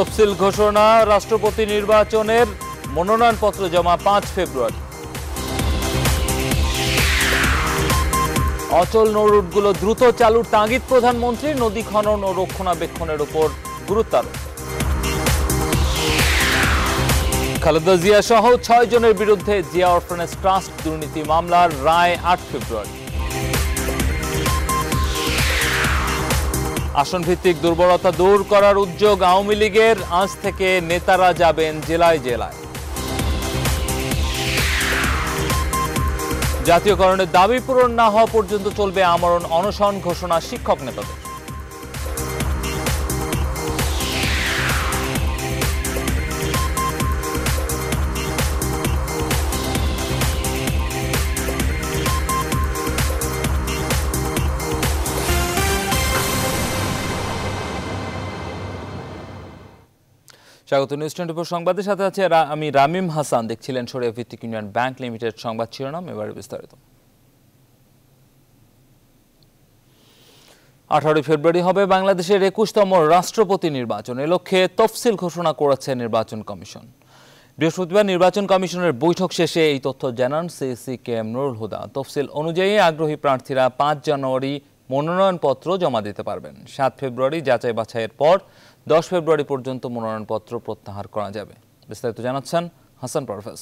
তফসিল ঘোষণা রাষ্ট্রপতি নির্বাচনের মনোনয়নপত্র জমা পাঁচ ফেব্রুয়ারি অচল নৌরুটগুলো দ্রুত চালুর তাগিদ প্রধানমন্ত্রী নদী খনন ও রক্ষণাবেক্ষণের উপর গুরুত্বারোপ খালেদা জিয়া সহ ছয় জনের বিরুদ্ধে জিয়া অরফানেস ট্রাস্ট দুর্নীতি মামলার রায় আট ফেব্রুয়ারি আসন ভিত্তিক দুর্বলতা দূর করার উদ্যোগ আওয়ামী লীগের আজ থেকে নেতারা যাবেন জেলায় জেলায় জাতীয়করণের দাবি পূরণ না হওয়া পর্যন্ত চলবে আমরণ অনশন ঘোষণা শিক্ষক নেতাদের স্বাগত নিউজ টোয়েন্টি ফোর সংবাদের সাথে আছে আমি রামিম হাসান দেখছিলেন সরিয়া ভিত্তিক ইউনিয়ন ব্যাংক লিমিটেড সংবাদ শিরোনাম এবারে বিস্তারিত আঠারোই ফেব্রুয়ারি হবে বাংলাদেশের একুশতম রাষ্ট্রপতি নির্বাচন এ লক্ষ্যে তফসিল ঘোষণা করেছে নির্বাচন কমিশন বৃহস্পতিবার নির্বাচন কমিশনের বৈঠক শেষে এই তথ্য জানান CEC K M Nurul Huda তফসিল অনুযায়ী আগ্রহী প্রার্থীরা পাঁচ জানুয়ারি মনোনয়নপত্র জমা দিতে পারবেন সাত ফেব্রুয়ারি যাচাই বাছাইয়ের পর দশ ফেব্রুয়ারি পর্যন্ত মনোনয়নপত্র প্রত্যাহার করা যাবে বিস্তারিত জানাচ্ছেন হাসান পারভেজ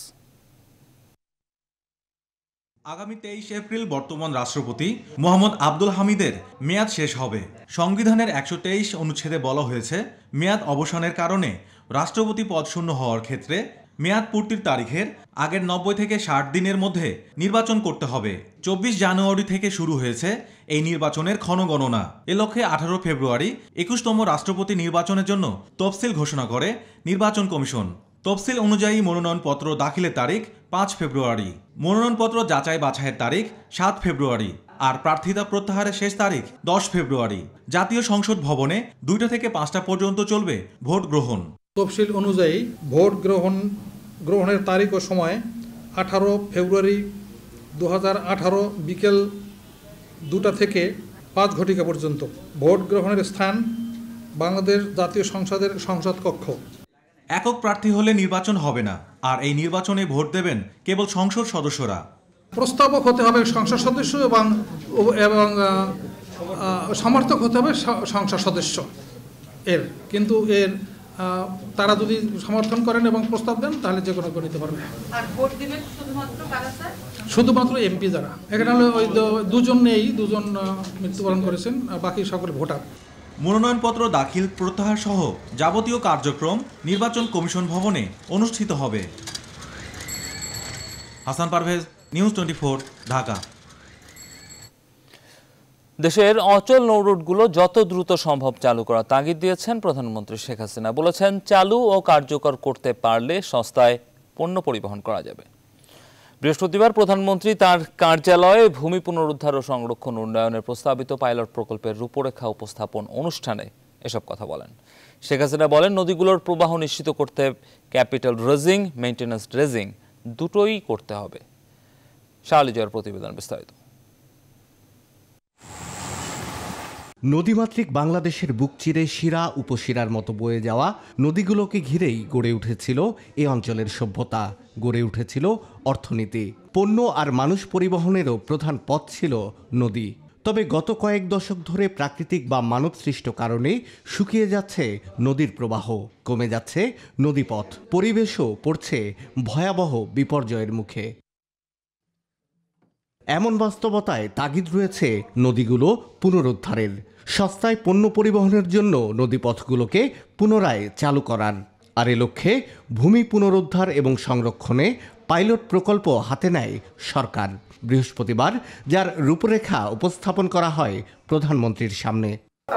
আগামী তেইশ এপ্রিল বর্তমান রাষ্ট্রপতি মোহাম্মদ আব্দুল হামিদের মেয়াদ শেষ হবে সংবিধানের একশো তেইশ অনুচ্ছেদে বলা হয়েছে মেয়াদ অবসানের কারণে রাষ্ট্রপতি পদ শূন্য হওয়ার ক্ষেত্রে মেয়াদ পূর্তির তারিখের আগের নব্বই থেকে ষাট দিনের মধ্যে নির্বাচন করতে হবে চব্বিশ জানুয়ারি থেকে শুরু হয়েছে এই নির্বাচনের ক্ষণগণনা এ লক্ষ্যে আঠারো ফেব্রুয়ারি একুশতম রাষ্ট্রপতি নির্বাচনের জন্য তফসিল ঘোষণা করে নির্বাচন কমিশন তফসিল অনুযায়ী মনোনয়নপত্র দাখিলের তারিখ পাঁচ ফেব্রুয়ারি মনোনয়নপত্র যাচাই বাছাইয়ের তারিখ সাত ফেব্রুয়ারি আর প্রার্থিতা প্রত্যাহারের শেষ তারিখ দশ ফেব্রুয়ারি জাতীয় সংসদ ভবনে দুইটা থেকে পাঁচটা পর্যন্ত চলবে ভোট গ্রহণ তফসিল অনুযায়ী ভোট গ্রহণ গ্রহণের তারিখ ও সময় আঠারো ফেব্রুয়ারি দু হাজার বিকেল দুটা থেকে পাঁচ ঘটিকা পর্যন্ত ভোট গ্রহণের স্থান বাংলাদেশ জাতীয় সংসদের সংসদ কক্ষ একক প্রার্থী হলে নির্বাচন হবে না আর এই নির্বাচনে ভোট দেবেন কেবল সংসদ সদস্যরা প্রস্তাবক হতে হবে সংসদ সদস্য এবং এবং সমর্থক হতে হবে সংসদ সদস্য এর কিন্তু এর তারা যদি সমর্থন করেন এবং প্রস্তাব দেন তাহলে যে কোনো নিতে পারবে শুধুমাত্র এমপি যারা এখানে হলো ওই দুজন নেই দুজন মৃত্যুবরণ করেছেন বাকি সকল ভোটার মনোনয়নপত্র দাখিল প্রত্যাহার সহ যাবতীয় কার্যক্রম নির্বাচন কমিশন ভবনে অনুষ্ঠিত হবে হাসান পারভেজ নিউজ টোয়েন্টি ঢাকা দেশের অচল নৌরুটগুলো যত দ্রুত সম্ভব চালু করার তাগিদ দিয়েছেন প্রধানমন্ত্রী শেখ হাসিনা বলেছেন চালু ও কার্যকর করতে পারলে সস্তায় পণ্য পরিবহন করা যাবে বৃহস্পতিবার প্রধানমন্ত্রী তার কার্যালয়ে ভূমি পুনরুদ্ধার ও সংরক্ষণ উন্নয়নের প্রস্তাবিত পাইলট প্রকল্পের রূপরেখা উপস্থাপন অনুষ্ঠানে এসব কথা বলেন শেখ হাসিনা বলেন নদীগুলোর প্রবাহ নিশ্চিত করতে ক্যাপিটাল রেজিং মেনটেন্যান্স রেজিং দুটোই করতে হবে শাহলি প্রতিবেদন বিস্তারিত নদীমাতৃক বাংলাদেশের বুক চিরে শিরা উপশিরার মতো বয়ে যাওয়া নদীগুলোকে ঘিরেই গড়ে উঠেছিল এ অঞ্চলের সভ্যতা গড়ে উঠেছিল অর্থনীতি পণ্য আর মানুষ পরিবহনেরও প্রধান পথ ছিল নদী তবে গত কয়েক দশক ধরে প্রাকৃতিক বা মানবসৃষ্ট কারণে শুকিয়ে যাচ্ছে নদীর প্রবাহ কমে যাচ্ছে নদীপথ পরিবেশও পড়ছে ভয়াবহ বিপর্যয়ের মুখে এমন বাস্তবতায় তাগিদ রয়েছে নদীগুলো পুনরুদ্ধারের সস্তায় পণ্য পরিবহনের জন্য নদীপথগুলোকে পুনরায় চালু করার আর এ লক্ষ্যে ভূমি পুনরুদ্ধার এবং সংরক্ষণে পাইলট প্রকল্প হাতে নেয় সরকার বৃহস্পতিবার যার রূপরেখা উপস্থাপন করা হয় প্রধানমন্ত্রীর সামনে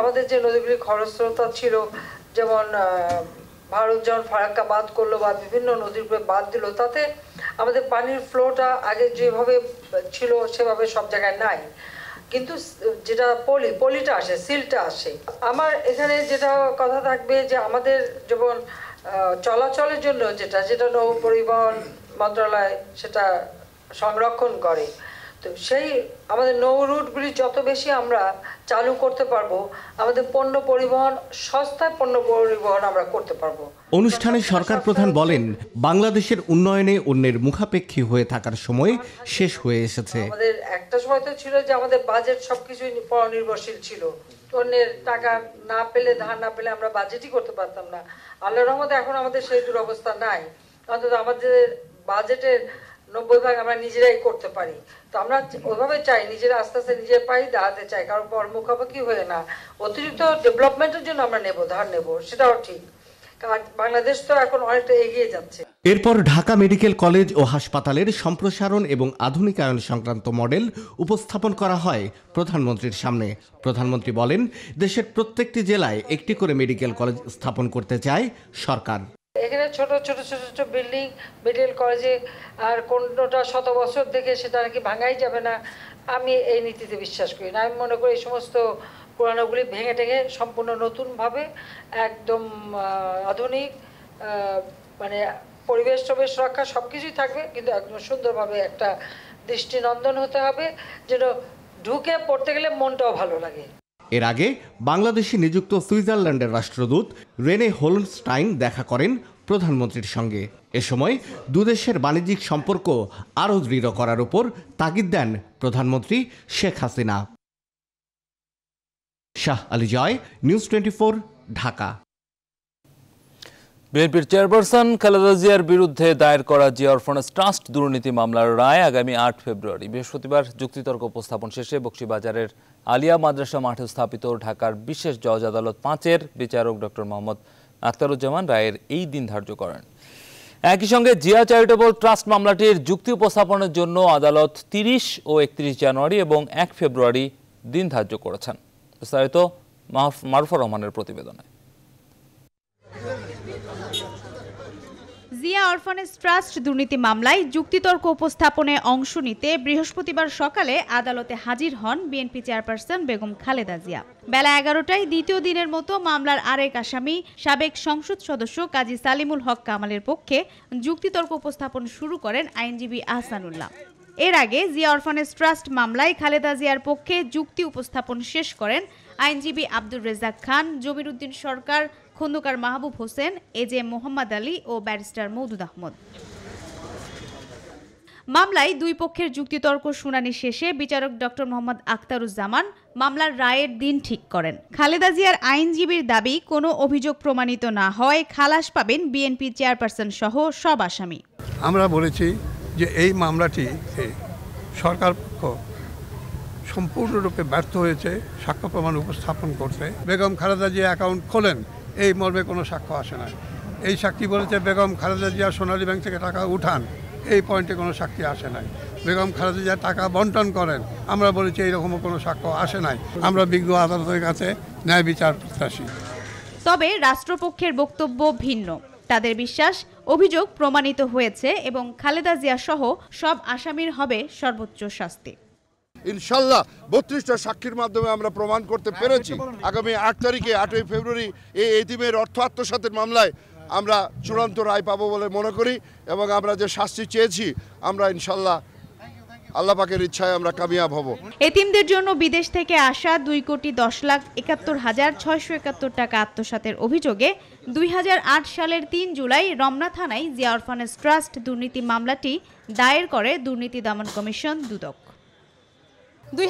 আমাদের যে নদীগুলি খরস্রোতা ছিল যেমন ভারত যখন ফারাক্কা বাদ করলো বা বিভিন্ন নদীর বাদ দিল তাতে আমাদের পানির ফ্লোটা আগে যেভাবে ছিল সেভাবে সব জায়গায় নাই কিন্তু যেটা পলি পলিটা আসে সিলটা আসে আমার এখানে যেটা কথা থাকবে যে আমাদের যেমন চলাচলের জন্য যেটা যেটা নৌ পরিবহন মন্ত্রণালয় সেটা সংরক্ষণ করে তো সেই আমাদের নৌ রুটগুলি যত বেশি আমরা চালু করতে পারবো আমাদের পণ্য পরিবহন সস্তায় পণ্য পরিবহন আমরা করতে পারবো অনুষ্ঠানে সরকার প্রধান বলেন বাংলাদেশের উন্নয়নে অন্যের মুখাপেক্ষী হয়ে থাকার সময় শেষ হয়ে এসেছে আমাদের একটা সময় তো ছিল যে আমাদের বাজেট সবকিছুই পরনির্ভরশীল ছিল অন্যের টাকা না পেলে ধার না পেলে আমরা বাজেটই করতে পারতাম না আল্লাহর রহমতে এখন আমাদের সেই অবস্থা নাই অন্তত আমাদের বাজেটের নব্বই ভাগ আমরা নিজেরাই করতে পারি তো আমরা ওইভাবে চাই নিজেরা আস্তে আস্তে নিজের পায়ে দাঁড়াতে চাই কারণ পর মুখামুখি হয়ে না অতিরিক্ত ডেভেলপমেন্টের জন্য আমরা নেব ধার নেব সেটাও ঠিক বাংলাদেশ তো এখন অনেকটা এগিয়ে যাচ্ছে এরপর ঢাকা মেডিকেল কলেজ ও হাসপাতালের সম্প্রসারণ এবং আধুনিকায়ন সংক্রান্ত মডেল উপস্থাপন করা হয় প্রধানমন্ত্রীর সামনে প্রধানমন্ত্রী বলেন দেশের প্রত্যেকটি জেলায় একটি করে মেডিকেল কলেজ স্থাপন করতে চায় সরকার এখানে ছোট ছোট ছোট ছোট বিল্ডিং মেডিকেল কলেজে আর কোনোটা শত বছর দেখে সেটা নাকি ভাঙাই যাবে না আমি এই নীতিতে বিশ্বাস করি না আমি মনে করি এই সমস্ত পুরানোগুলি ভেঙে টেঙে সম্পূর্ণ নতুনভাবে একদম আধুনিক মানে পরিবেশ টবেশ রক্ষা সব কিছুই থাকবে কিন্তু একদম সুন্দরভাবে একটা দৃষ্টিনন্দন হতে হবে যেন ঢুকে পড়তে গেলে মনটাও ভালো লাগে এর আগে বাংলাদেশে নিযুক্ত সুইজারল্যান্ডের রাষ্ট্রদূত রেনে হোলস্টাইন দেখা করেন প্রধানমন্ত্রীর সঙ্গে এ সময় দুদেশের বাণিজ্যিক সম্পর্ক আরও দৃঢ় করার উপর তাগিদ দেন প্রধানমন্ত্রী শেখ হাসিনা শাহ আলী জয় নিউজ টোয়েন্টি ঢাকা বিএনপির চেয়ারপারসন খালেদা জিয়ার বিরুদ্ধে দায়ের করা জিয়া অরফানাস ট্রাস্ট দুর্নীতি মামলার রায় আগামী আট ফেব্রুয়ারি বৃহস্পতিবার যুক্তিতর্ক উপস্থাপন শেষে বক্সিবাজারের আলিয়া মাদ্রাসা মাঠে স্থাপিত ঢাকার বিশেষ জজ আদালত পাঁচের বিচারক ডক্টর মোহাম্মদ আখতারুজ্জামান রায়ের এই দিন ধার্য করেন একই সঙ্গে জিয়া চ্যারিটেবল ট্রাস্ট মামলাটির যুক্তি উপস্থাপনের জন্য আদালত তিরিশ ও একত্রিশ জানুয়ারি এবং এক ফেব্রুয়ারি দিন ধার্য করেছেন বিস্তারিত মারুফা রহমানের প্রতিবেদনে জিয়া অরফানেজ ট্রাস্ট দুর্নীতি মামলায় যুক্তিতর্ক উপস্থাপনে অংশ নিতে বৃহস্পতিবার সকালে আদালতে হাজির হন বিএনপি চেয়ারপারসন বেগম খালেদা জিয়া বেলা এগারোটায় দ্বিতীয় দিনের মতো মামলার আরেক আসামি সাবেক সংসদ সদস্য কাজী সালিমুল হক কামালের পক্ষে যুক্তিতর্ক উপস্থাপন শুরু করেন আইনজীবী আহসানুল্লাহ এর আগে জিয়া অরফানেজ ট্রাস্ট মামলায় খালেদা জিয়ার পক্ষে যুক্তি উপস্থাপন শেষ করেন আইনজীবী আব্দুর রেজাক খান জমির উদ্দিন সরকার খন্দকার মাহবুব হোসেন এ জে মোহাম্মদ আলী ও ব্যারিস্টার মৌদুদ আহমদ মামলায় দুই পক্ষের যুক্তিতর্ক শুনানি শেষে বিচারক ডক্টর মোহাম্মদ আখতারুজ্জামান মামলার রায়ের দিন ঠিক করেন খালেদা জিয়ার আইনজীবীর দাবি কোনো অভিযোগ প্রমাণিত না হয় খালাস পাবেন বিএনপি চেয়ারপারসন সহ সব আসামি আমরা বলেছি যে এই মামলাটি সরকার পক্ষ সম্পূর্ণরূপে ব্যর্থ হয়েছে সাক্ষ্য প্রমাণ উপস্থাপন করতে বেগম খালেদা জিয়া অ্যাকাউন্ট খোলেন এই মর্মে কোনো সাক্ষ্য আসে না এই সাক্ষী বলেছে বেগম খালেদা জিয়া সোনালী ব্যাংক থেকে টাকা উঠান এই পয়েন্টে কোনো সাক্ষী আসে নাই বেগম খালেদা জিয়া টাকা বন্টন করেন আমরা বলেছি এইরকমও কোনো সাক্ষ্য আসে নাই আমরা বিজ্ঞ আদালতের কাছে ন্যায় বিচার প্রত্যাশী তবে রাষ্ট্রপক্ষের বক্তব্য ভিন্ন তাদের বিশ্বাস অভিযোগ প্রমাণিত হয়েছে এবং খালেদা জিয়া সহ সব আসামির হবে সর্বোচ্চ শাস্তি ইনশাল্লাহ বত্রিশটা সাক্ষীর মাধ্যমে আমরা প্রমাণ করতে হ্যাঁ, পেরেছি আগামী আট তারিখে আটই ফেব্রুয়ারি এই এতিমের অর্থ আত্মসাতের মামলায় আমরা চূড়ান্ত রায় পাবো বলে মনে করি এবং আমরা যে শাস্তি চেয়েছি আমরা ইনশাল্লাহ আল্লাপাকের ইচ্ছায় আমরা কামিয়াব হব এতিমদের জন্য বিদেশ থেকে আসা দুই কোটি দশ লাখ একাত্তর হাজার ছয়শো একাত্তর টাকা আত্মসাতের অভিযোগে দুই সালের তিন জুলাই রমনা থানায় জিয়া অরফানেস ট্রাস্ট দুর্নীতি মামলাটি দায়ের করে দুর্নীতি দমন কমিশন দুদক দুই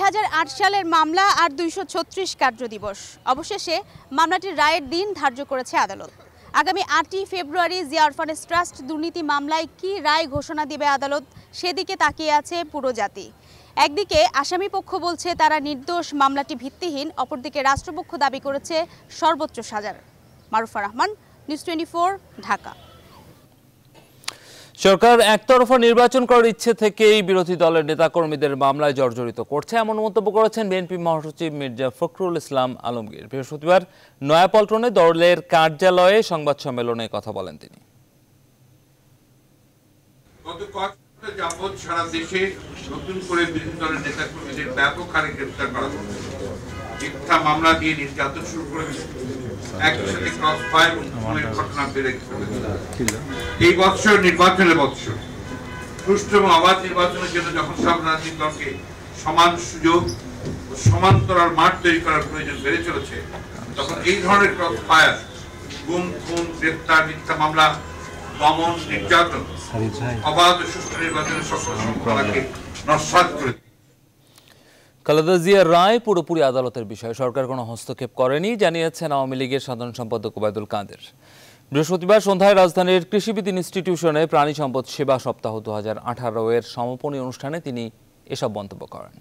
সালের মামলা আর দুইশো ছত্রিশ দিবস অবশেষে মামলাটির রায়ের দিন ধার্য করেছে আদালত আগামী আটই ফেব্রুয়ারি জিয়া ট্রাস্ট দুর্নীতি মামলায় কি রায় ঘোষণা দিবে আদালত সেদিকে তাকিয়ে আছে পুরো জাতি একদিকে আসামি পক্ষ বলছে তারা নির্দোষ মামলাটি ভিত্তিহীন অপরদিকে রাষ্ট্রপক্ষ দাবি করেছে সর্বোচ্চ সাজার মারুফা রহমান নিউজ টোয়েন্টি ঢাকা সরকার একতরফা নির্বাচন করার ইচ্ছে থেকেই বিরোধী দলের নেতাকর্মীদের মামলায় জর্জরিত করছে এমন মন্তব্য করেছেন বিএনপি মহাসচিব মির্জা ফখরুল ইসলাম আলমগীর বৃহস্পতিবার নয়াপল্টনে দলের কার্যালয়ে সংবাদ সম্মেলনে কথা বলেন তিনি নতুন করে বিরোধী দলের নেতাকর্মীদের ব্যাপক হারে করা হচ্ছে মিথ্যা মামলা দিয়ে নির্যাতন শুরু করে এই বৎসর নির্বাচনের বৎসর সুষ্ঠু এবং অবাধ নির্বাচনের জন্য যখন সব রাজনৈতিক দলকে সমান সুযোগ ও সমান্তরাল মাঠ তৈরি করার প্রয়োজন বেড়ে চলেছে তখন এই ধরনের ক্রস ফায়ার গুম খুন গ্রেপ্তার মিথ্যা মামলা দমন নির্যাতন অবাধ সুষ্ঠু নির্বাচনের সকল সম্পর্কে নস্বাদ করে খালেদা জিয়ার রায় পুরোপুরি আদালতের বিষয়ে সরকার কোনো হস্তক্ষেপ করেনি জানিয়েছেন আওয়ামী লীগের সাধারণ সম্পাদক ওবায়দুল কাদের বৃহস্পতিবার সন্ধ্যায় রাজধানীর কৃষিবিদ ইনস্টিটিউশনে প্রাণী সম্পদ সেবা সপ্তাহ দু হাজার আঠারো এর সমাপনী অনুষ্ঠানে তিনি এসব মন্তব্য করেন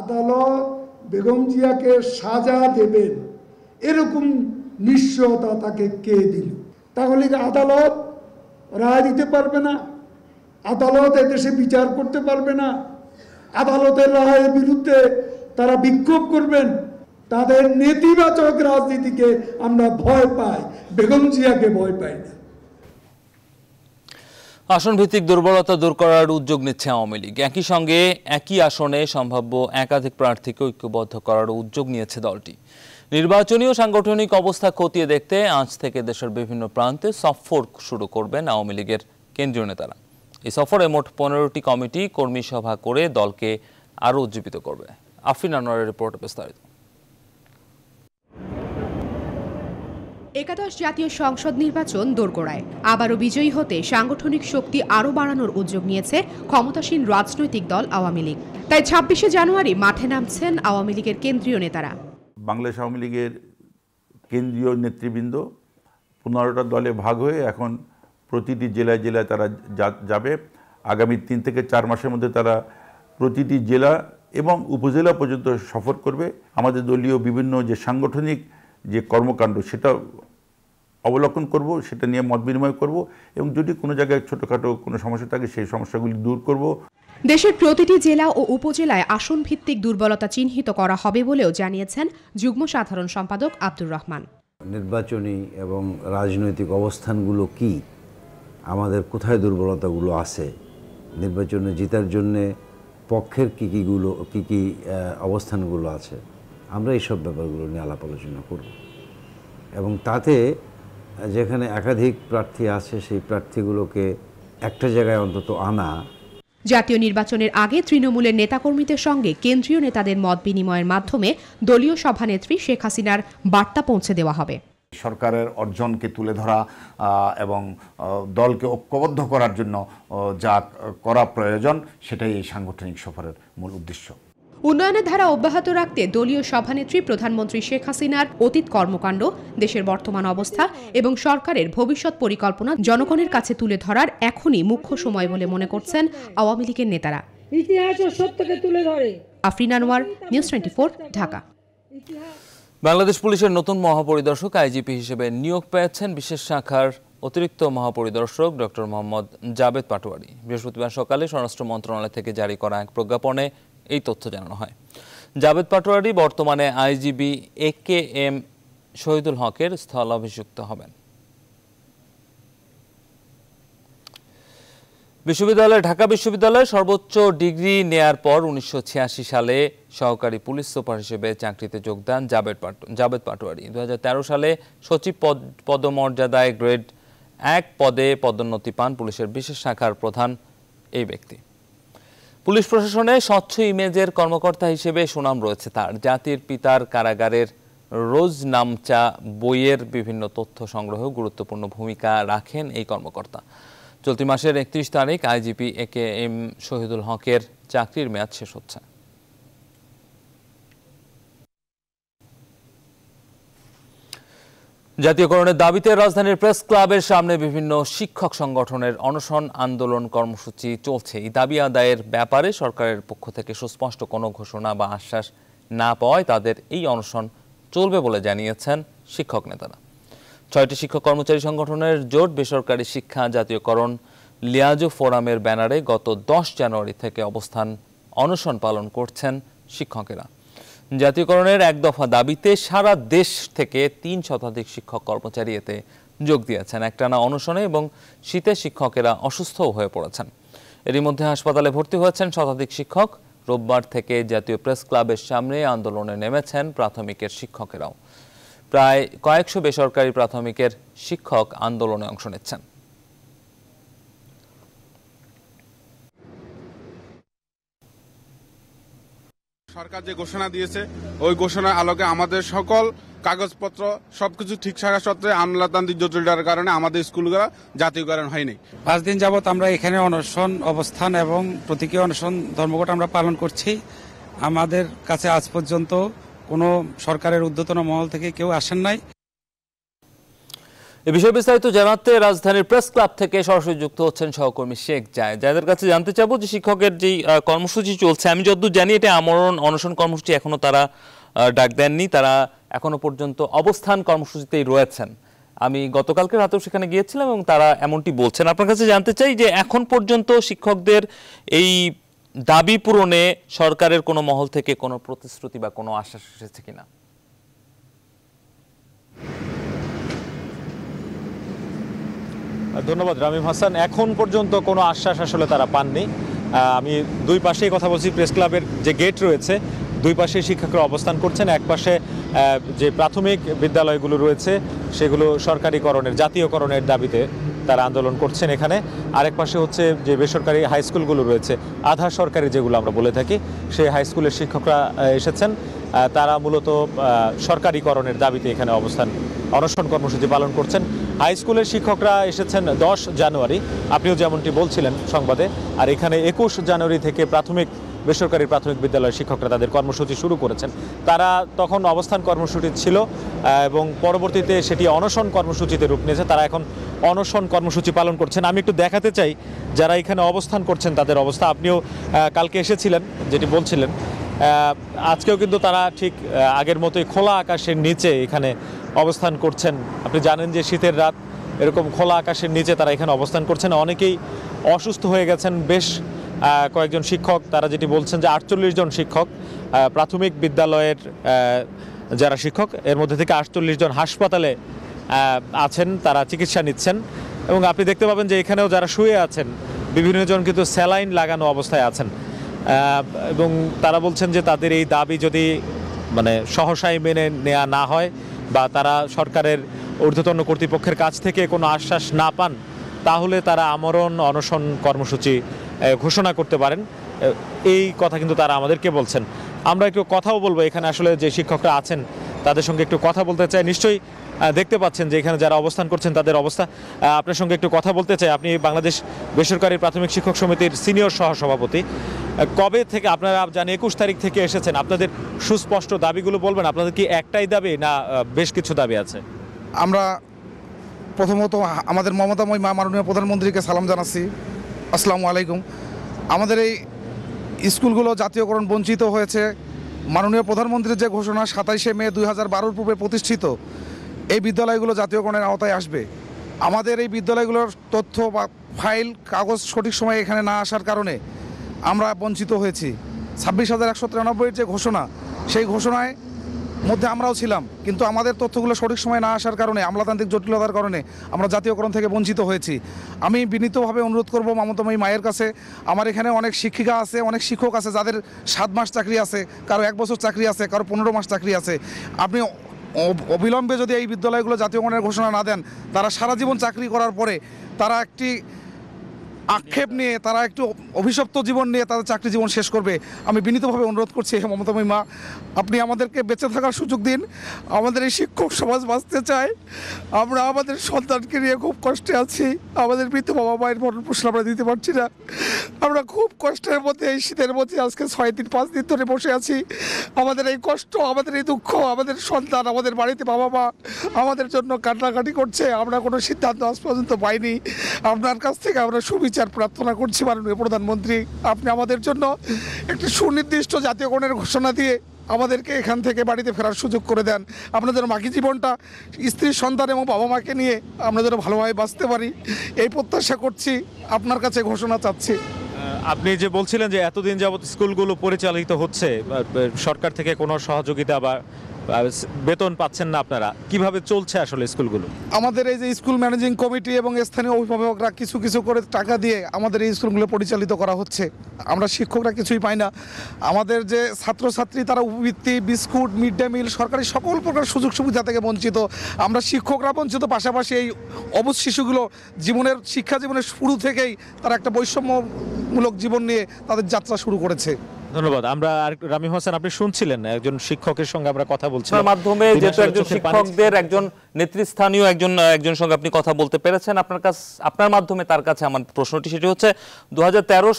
আদালত বেগম জিয়াকে সাজা দেবেন এরকম নিশ্চয়তা তাকে কে দিল তাহলে আদালত রায় দিতে পারবে না আদালত এদেশে বিচার করতে পারবে না আদালতের রায়ের বিরুদ্ধে তারা বিক্ষোভ করবেন তাদের নেতিবাচক রাজনীতিকে আমরা ভয় পাই বেগম জিয়াকে ভয় পাই না আসন ভিত্তিক দুর্বলতা দূর করার উদ্যোগ নিচ্ছে আওয়ামী লীগ একই সঙ্গে একই আসনে সম্ভাব্য একাধিক প্রার্থীকে ঐক্যবদ্ধ করার উদ্যোগ নিয়েছে দলটি নির্বাচনী ও সাংগঠনিক অবস্থা খতিয়ে দেখতে আজ থেকে দেশের বিভিন্ন প্রান্তে সফর শুরু করবেন আওয়ামী লীগের কেন্দ্রীয় নেতারা এই সফরে মোট পনেরোটি কমিটি কর্মী সভা করে দলকে আরও উজ্জীবিত করবে আফরিন আনোয়ারের রিপোর্ট বিস্তারিত একাদশ জাতীয় সংসদ নির্বাচন দোরগোড়ায় আবারও বিজয়ী হতে সাংগঠনিক শক্তি আরও বাড়ানোর উদ্যোগ নিয়েছে ক্ষমতাসীন রাজনৈতিক দল আওয়ামী লীগ তাই ছাব্বিশে জানুয়ারি মাঠে নামছেন আওয়ামী লীগের কেন্দ্রীয় নেতারা বাংলাদেশ আওয়ামী লীগের কেন্দ্রীয় নেতৃবৃন্দ পনেরোটা দলে ভাগ হয়ে এখন প্রতিটি জেলায় জেলায় তারা যাবে আগামী তিন থেকে চার মাসের মধ্যে তারা প্রতিটি জেলা এবং উপজেলা পর্যন্ত সফর করবে আমাদের দলীয় বিভিন্ন যে সাংগঠনিক যে কর্মকাণ্ড সেটা অবলোকন করব সেটা নিয়ে মত বিনিময় করব এবং যদি কোনো জায়গায় ছোটোখাটো কোনো সমস্যা থাকে সেই সমস্যাগুলি দূর করব দেশের প্রতিটি জেলা ও উপজেলায় আসন ভিত্তিক দুর্বলতা চিহ্নিত করা হবে বলেও জানিয়েছেন যুগ্ম সাধারণ সম্পাদক আব্দুর রহমান নির্বাচনী এবং রাজনৈতিক অবস্থানগুলো কী আমাদের কোথায় দুর্বলতাগুলো আছে নির্বাচনে জেতার জন্যে পক্ষের কী কীগুলো কী কী অবস্থানগুলো আছে আমরা এইসব ব্যাপারগুলো নিয়ে আলাপ আলোচনা করব এবং তাতে যেখানে একাধিক প্রার্থী আছে সেই প্রার্থীগুলোকে একটা জায়গায় অন্তত আনা জাতীয় নির্বাচনের আগে তৃণমূলের নেতাকর্মীদের সঙ্গে কেন্দ্রীয় নেতাদের মত বিনিময়ের মাধ্যমে দলীয় সভানেত্রী শেখ হাসিনার বার্তা পৌঁছে দেওয়া হবে সরকারের অর্জনকে তুলে ধরা এবং দলকে ঐক্যবদ্ধ করার জন্য যা করা প্রয়োজন সেটাই এই সাংগঠনিক সফরের মূল উদ্দেশ্য উন্নয়নের ধারা অব্যাহত রাখতে দলীয় সভানেত্রী প্রধানমন্ত্রী শেখ হাসিনার অতীত কর্মকাণ্ড দেশের বর্তমান অবস্থা এবং সরকারের ভবিষ্যৎ পরিকল্পনা জনগণের কাছে তুলে ধরার এখনই মুখ্য সময় বলে মনে করছেন আওয়ামী লীগের নেতারা ইতিহাস সত্যকে তুলে ধরে আফরিন আনোয়ার নিউজ টোয়েন্টি ঢাকা বাংলাদেশ পুলিশের নতুন মহাপরিদর্শক আইজিপি হিসেবে নিয়োগ পেয়েছেন বিশেষ শাখার অতিরিক্ত মহাপরিদর্শক ডক্টর মোহাম্মদ জাবেদ পাটোয়ারি বৃহস্পতিবার সকালে স্বরাষ্ট্র মন্ত্রণালয় থেকে জারি করা এক প্রজ্ঞাপনে এই তথ্য জানানো হয় জাবেদ পাটোয়ারি বর্তমানে IGP A K M Shahidul হকের অভিযুক্ত হবেন বিশ্ববিদ্যালয় ঢাকা বিশ্ববিদ্যালয়ে সর্বোচ্চ ডিগ্রি নেয়ার পর উনিশশো সালে সহকারী পুলিশ সুপার হিসেবে চাকরিতে যোগদান জাবেদ জাবেদ পাটোয়ারি দু সালে সচিব পদ পদমর্যাদায় গ্রেড এক পদে পদোন্নতি পান পুলিশের বিশেষ শাখার প্রধান এই ব্যক্তি পুলিশ প্রশাসনে স্বচ্ছ ইমেজের কর্মকর্তা হিসেবে সুনাম রয়েছে তার জাতির পিতার কারাগারের রোজ নামচা বইয়ের বিভিন্ন তথ্য সংগ্রহ গুরুত্বপূর্ণ ভূমিকা রাখেন এই কর্মকর্তা চলতি মাসের একত্রিশ তারিখ IGP A K M Shahidul হকের চাকরির মেয়াদ শেষ হচ্ছে জাতীয়করণের দাবিতে রাজধানীর প্রেস ক্লাবের সামনে বিভিন্ন শিক্ষক সংগঠনের অনশন আন্দোলন কর্মসূচি চলছে এই দাবি আদায়ের ব্যাপারে সরকারের পক্ষ থেকে সুস্পষ্ট কোনো ঘোষণা বা আশ্বাস না পাওয়ায় তাদের এই অনশন চলবে বলে জানিয়েছেন শিক্ষক নেতারা ছয়টি শিক্ষক কর্মচারী সংগঠনের জোট বেসরকারি শিক্ষা জাতীয়করণ লিয়াজো ফোরামের ব্যানারে গত দশ জানুয়ারি থেকে অবস্থান অনশন পালন করছেন শিক্ষকেরা জাতীয়করণের এক দফা দাবিতে সারা দেশ থেকে তিন শতাধিক শিক্ষক কর্মচারী এতে যোগ দিয়েছেন একটানা অনশনে এবং শীতে শিক্ষকেরা অসুস্থ হয়ে পড়েছেন এরই মধ্যে হাসপাতালে ভর্তি হয়েছেন শতাধিক শিক্ষক রোববার থেকে জাতীয় প্রেস ক্লাবের সামনে আন্দোলনে নেমেছেন প্রাথমিকের শিক্ষকেরাও প্রায় কয়েকশো বেসরকারি প্রাথমিকের শিক্ষক আন্দোলনে অংশ নিচ্ছেন সরকার যে ঘোষণা দিয়েছে ওই ঘোষণার আলোকে আমাদের সকল কাগজপত্র সবকিছু ঠিক থাকা সত্ত্বে আমলাতান্ত্রিক জটিলতার কারণে আমাদের স্কুলগুলো জাতীয়করণ হয়নি পাঁচ দিন যাবৎ আমরা এখানে অনশন অবস্থান এবং প্রতীকী অনশন ধর্মঘট আমরা পালন করছি আমাদের কাছে আজ পর্যন্ত কোনো সরকারের ঊর্ধ্বতন মহল থেকে কেউ আসেন নাই এ বিষয়ে বিস্তারিত জানাতে রাজধানীর প্রেস ক্লাব থেকে সরাসরি যুক্ত হচ্ছেন সহকর্মী শেখ জায় যাদের কাছে জানতে চাবো যে শিক্ষকের যে কর্মসূচি চলছে আমি যতদূর জানি এটা আমরণ অনশন কর্মসূচি এখনো তারা ডাক দেননি তারা এখনো পর্যন্ত অবস্থান কর্মসূচিতেই রয়েছেন আমি গতকালকে রাতেও সেখানে গিয়েছিলাম এবং তারা এমনটি বলছেন আপনার কাছে জানতে চাই যে এখন পর্যন্ত শিক্ষকদের এই দাবি পূরণে সরকারের কোনো মহল থেকে কোনো প্রতিশ্রুতি বা কোনো আশ্বাস এসেছে কিনা ধন্যবাদ রামিম হাসান এখন পর্যন্ত কোনো আশ্বাস আসলে তারা পাননি আমি দুই পাশেই কথা বলছি প্রেস ক্লাবের যে গেট রয়েছে দুই পাশে শিক্ষকরা অবস্থান করছেন এক পাশে যে প্রাথমিক বিদ্যালয়গুলো রয়েছে সেগুলো সরকারিকরণের জাতীয়করণের দাবিতে তারা আন্দোলন করছেন এখানে আরেক পাশে হচ্ছে যে বেসরকারি হাই স্কুলগুলো রয়েছে আধা সরকারি যেগুলো আমরা বলে থাকি সেই হাই স্কুলের শিক্ষকরা এসেছেন তারা মূলত সরকারিকরণের দাবিতে এখানে অবস্থান অনশন কর্মসূচি পালন করছেন হাই স্কুলের শিক্ষকরা এসেছেন দশ জানুয়ারি আপনিও যেমনটি বলছিলেন সংবাদে আর এখানে একুশ জানুয়ারি থেকে প্রাথমিক বেসরকারি প্রাথমিক বিদ্যালয়ের শিক্ষকরা তাদের কর্মসূচি শুরু করেছেন তারা তখন অবস্থান কর্মসূচি ছিল এবং পরবর্তীতে সেটি অনশন কর্মসূচিতে রূপ নিয়েছে তারা এখন অনশন কর্মসূচি পালন করছেন আমি একটু দেখাতে চাই যারা এখানে অবস্থান করছেন তাদের অবস্থা আপনিও কালকে এসেছিলেন যেটি বলছিলেন আজকেও কিন্তু তারা ঠিক আগের মতোই খোলা আকাশের নিচে এখানে অবস্থান করছেন আপনি জানেন যে শীতের রাত এরকম খোলা আকাশের নিচে তারা এখানে অবস্থান করছেন অনেকেই অসুস্থ হয়ে গেছেন বেশ কয়েকজন শিক্ষক তারা যেটি বলছেন যে আটচল্লিশ জন শিক্ষক প্রাথমিক বিদ্যালয়ের যারা শিক্ষক এর মধ্যে থেকে আটচল্লিশ জন হাসপাতালে আছেন তারা চিকিৎসা নিচ্ছেন এবং আপনি দেখতে পাবেন যে এখানেও যারা শুয়ে আছেন বিভিন্ন জন কিন্তু স্যালাইন লাগানো অবস্থায় আছেন এবং তারা বলছেন যে তাদের এই দাবি যদি মানে সহসাই মেনে নেওয়া না হয় বা তারা সরকারের ঊর্ধ্বতন কর্তৃপক্ষের কাছ থেকে কোনো আশ্বাস না পান তাহলে তারা আমরণ অনশন কর্মসূচি ঘোষণা করতে পারেন এই কথা কিন্তু তারা আমাদেরকে বলছেন আমরা একটু কথাও বলবো এখানে আসলে যে শিক্ষকরা আছেন তাদের সঙ্গে একটু কথা বলতে চাই নিশ্চয়ই দেখতে পাচ্ছেন যে এখানে যারা অবস্থান করছেন তাদের অবস্থা আপনার সঙ্গে একটু কথা বলতে চাই আপনি বাংলাদেশ বেসরকারি প্রাথমিক শিক্ষক সমিতির সিনিয়র সহসভাপতি কবে থেকে আপনারা জানি একুশ তারিখ থেকে এসেছেন আপনাদের সুস্পষ্ট দাবিগুলো বলবেন আপনাদের কি একটাই দাবি না বেশ কিছু দাবি আছে আমরা প্রথমত আমাদের মমতাময় মা মাননীয় প্রধানমন্ত্রীকে সালাম জানাচ্ছি আসসালামু আলাইকুম আমাদের এই স্কুলগুলো জাতীয়করণ বঞ্চিত হয়েছে মাননীয় প্রধানমন্ত্রীর যে ঘোষণা সাতাইশে মে দুই হাজার বারোর পূর্বে প্রতিষ্ঠিত এই বিদ্যালয়গুলো জাতীয়করণের আওতায় আসবে আমাদের এই বিদ্যালয়গুলোর তথ্য বা ফাইল কাগজ সঠিক সময়ে এখানে না আসার কারণে আমরা বঞ্চিত হয়েছি ছাব্বিশ হাজার একশো তিরানব্বইয়ের যে ঘোষণা সেই ঘোষণায় মধ্যে আমরাও ছিলাম কিন্তু আমাদের তথ্যগুলো সঠিক সময় না আসার কারণে আমলাতান্ত্রিক জটিলতার কারণে আমরা জাতীয়করণ থেকে বঞ্চিত হয়েছি আমি বিনীতভাবে অনুরোধ করব মামতময়ী মায়ের কাছে আমার এখানে অনেক শিক্ষিকা আছে অনেক শিক্ষক আছে যাদের সাত মাস চাকরি আছে কারো এক বছর চাকরি আছে কারো পনেরো মাস চাকরি আছে আপনি অবিলম্বে যদি এই বিদ্যালয়গুলো জাতীয়করণের ঘোষণা না দেন তারা সারা জীবন চাকরি করার পরে তারা একটি আক্ষেপ নিয়ে তারা একটু অভিশপ্ত জীবন নিয়ে তাদের চাকরি জীবন শেষ করবে আমি বিনীতভাবে অনুরোধ করছি হে মমতাময়ী মা আপনি আমাদেরকে বেঁচে থাকার সুযোগ দিন আমাদের এই শিক্ষক সমাজ বাঁচতে চায় আমরা আমাদের সন্তানকে নিয়ে খুব কষ্টে আছি আমাদের মৃত বাবা মায়ের মরণ পোষণ আমরা দিতে পারছি না আমরা খুব কষ্টের মধ্যে এই শীতের মধ্যে আজকে ছয় দিন পাঁচ দিন ধরে বসে আছি আমাদের এই কষ্ট আমাদের এই দুঃখ আমাদের সন্তান আমাদের বাড়িতে বাবা মা আমাদের জন্য কান্নাকাটি করছে আমরা কোনো সিদ্ধান্ত আজ পর্যন্ত পাইনি আপনার কাছ থেকে আমরা সুবিচার বিচার প্রার্থনা করছি মাননীয় প্রধানমন্ত্রী আপনি আমাদের জন্য একটি সুনির্দিষ্ট জাতীয়করণের ঘোষণা দিয়ে আমাদেরকে এখান থেকে বাড়িতে ফেরার সুযোগ করে দেন আমরা যেন বাকি জীবনটা স্ত্রী সন্তান এবং বাবা মাকে নিয়ে আমরা যেন ভালোভাবে বাঁচতে পারি এই প্রত্যাশা করছি আপনার কাছে ঘোষণা চাচ্ছি আপনি যে বলছিলেন যে এতদিন যাবৎ স্কুলগুলো পরিচালিত হচ্ছে সরকার থেকে কোনো সহযোগিতা বা বেতন পাচ্ছেন না আপনারা কিভাবে চলছে আসলে স্কুলগুলো আমাদের এই যে স্কুল ম্যানেজিং কমিটি এবং স্থানীয় অভিভাবকরা কিছু কিছু করে টাকা দিয়ে আমাদের এই স্কুলগুলো পরিচালিত করা হচ্ছে আমরা শিক্ষকরা কিছুই পাই না আমাদের যে ছাত্রছাত্রী তারা উপবৃত্তি বিস্কুট মিড ডে মিল সরকারি সকল প্রকার সুযোগ সুবিধা থেকে বঞ্চিত আমরা শিক্ষকরা বঞ্চিত পাশাপাশি এই অবুজ শিশুগুলো জীবনের শিক্ষা জীবনের শুরু থেকেই তারা একটা বৈষম্যমূলক জীবন নিয়ে তাদের যাত্রা শুরু করেছে ধন্যবাদ আমরা রামি হোসেন আপনি শুনছিলেন একজন শিক্ষকের সঙ্গে আমরা কথা বলছিলাম মাধ্যমে যেহেতু একজন শিক্ষকদের একজন নেতৃস্থানীয় একজন একজন সঙ্গে আপনি কথা বলতে পেরেছেন আপনার কাছ আপনার মাধ্যমে তার কাছে আমার প্রশ্নটি সেটি হচ্ছে দু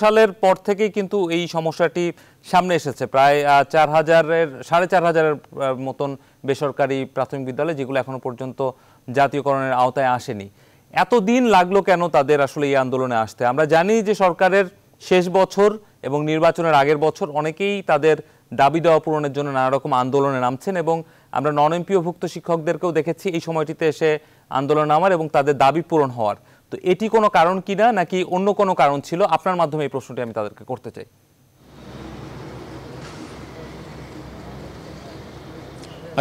সালের পর থেকেই কিন্তু এই সমস্যাটি সামনে এসেছে প্রায় চার হাজারের সাড়ে চার হাজারের মতন বেসরকারি প্রাথমিক বিদ্যালয় যেগুলো এখনো পর্যন্ত জাতীয়করণের আওতায় আসেনি এত দিন লাগলো কেন তাদের আসলে এই আন্দোলনে আসতে আমরা জানি যে সরকারের শেষ বছর এবং নির্বাচনের আগের বছর অনেকেই তাদের দাবি দেওয়া পূরণের জন্য নানা রকম আন্দোলনে নামছেন এবং আমরা নন এমপিওভুক্ত শিক্ষকদেরকেও দেখেছি এই সময়টিতে এসে আন্দোলন নামার এবং তাদের দাবি পূরণ হওয়ার তো এটি কোনো কারণ কিনা নাকি অন্য কোনো কারণ ছিল আপনার মাধ্যমে এই প্রশ্নটি আমি তাদেরকে করতে চাই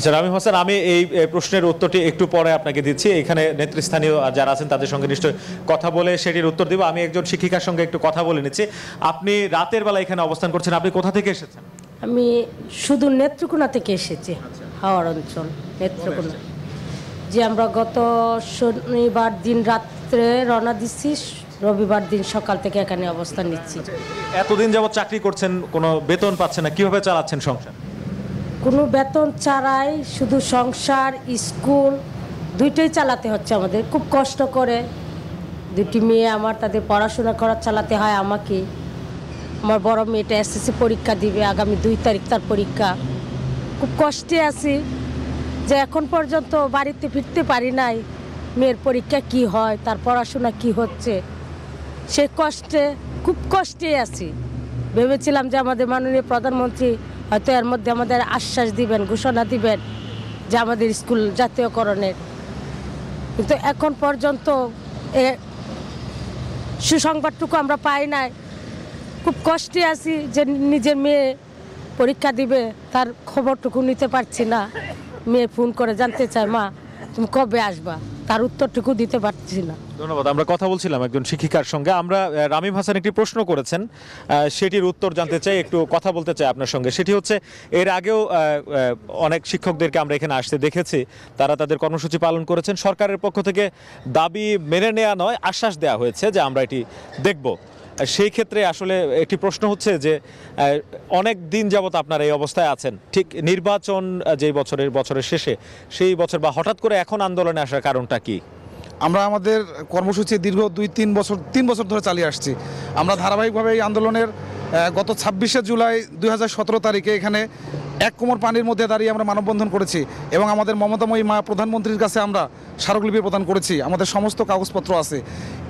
আচ্ছা রামি হোসেন আমি এই প্রশ্নের উত্তরটি একটু পরে আপনাকে দিচ্ছি এখানে নেতৃস্থানীয় যারা আছেন তাদের সঙ্গে নিশ্চয়ই কথা বলে সেটির উত্তর দিব আমি একজন শিক্ষিকার সঙ্গে একটু কথা বলে নিচ্ছি আপনি রাতের বেলা এখানে অবস্থান করছেন আপনি কোথা থেকে এসেছেন আমি শুধু নেত্রকোনা থেকে এসেছি হাওয়ার অঞ্চল নেত্রকোনা যে আমরা গত শনিবার দিন রাত্রে রওনা দিচ্ছি রবিবার দিন সকাল থেকে এখানে অবস্থান নিচ্ছি আচ্ছা, এতদিন যাবৎ চাকরি করছেন কোনো বেতন পাচ্ছেন না কিভাবে চালাচ্ছেন সংসার কোনো বেতন ছাড়াই শুধু সংসার স্কুল দুইটাই চালাতে হচ্ছে আমাদের খুব কষ্ট করে দুটি মেয়ে আমার তাদের পড়াশোনা করা চালাতে হয় আমাকে আমার বড় মেয়েটা এসএসসি পরীক্ষা দিবে আগামী দুই তারিখ তার পরীক্ষা খুব কষ্টে আছি যে এখন পর্যন্ত বাড়িতে ফিরতে পারি নাই মেয়ের পরীক্ষা কি হয় তার পড়াশোনা কি হচ্ছে সে কষ্টে খুব কষ্টে আছি ভেবেছিলাম যে আমাদের মাননীয় প্রধানমন্ত্রী হয়তো এর মধ্যে আমাদের আশ্বাস দিবেন ঘোষণা দিবেন যে আমাদের স্কুল জাতীয়করণের কিন্তু এখন পর্যন্ত এ সুসংবাদটুকু আমরা পাই নাই খুব কষ্টে আছি যে নিজের মেয়ে পরীক্ষা দিবে তার খবরটুকু নিতে পারছি না মেয়ে ফোন করে জানতে চায় মা তুমি কবে আসবা তার উত্তরটুকু দিতে পারছি না ধন্যবাদ আমরা কথা বলছিলাম একজন শিক্ষিকার সঙ্গে আমরা রামিম হাসান একটি প্রশ্ন করেছেন সেটির উত্তর জানতে চাই একটু কথা বলতে চাই আপনার সঙ্গে সেটি হচ্ছে এর আগেও অনেক শিক্ষকদেরকে আমরা এখানে আসতে দেখেছি তারা তাদের কর্মসূচি পালন করেছেন সরকারের পক্ষ থেকে দাবি মেনে নেওয়া নয় আশ্বাস দেওয়া হয়েছে যে আমরা এটি দেখব সেই ক্ষেত্রে আসলে একটি প্রশ্ন হচ্ছে যে অনেক দিন যাবত আপনার এই অবস্থায় আছেন ঠিক নির্বাচন যে বছরের বছরের শেষে সেই বছর বা হঠাৎ করে এখন আন্দোলনে আসার কারণটা কি আমরা আমাদের কর্মসূচি দীর্ঘ দুই তিন বছর তিন বছর ধরে চালিয়ে আসছি আমরা ধারাবাহিকভাবে এই আন্দোলনের গত ছাব্বিশে জুলাই দুই তারিখে এখানে এক কোমর পানির মধ্যে দাঁড়িয়ে আমরা মানববন্ধন করেছি এবং আমাদের মমতাময়ী মা প্রধানমন্ত্রীর কাছে আমরা স্মারকলিপি প্রদান করেছি আমাদের সমস্ত কাগজপত্র আছে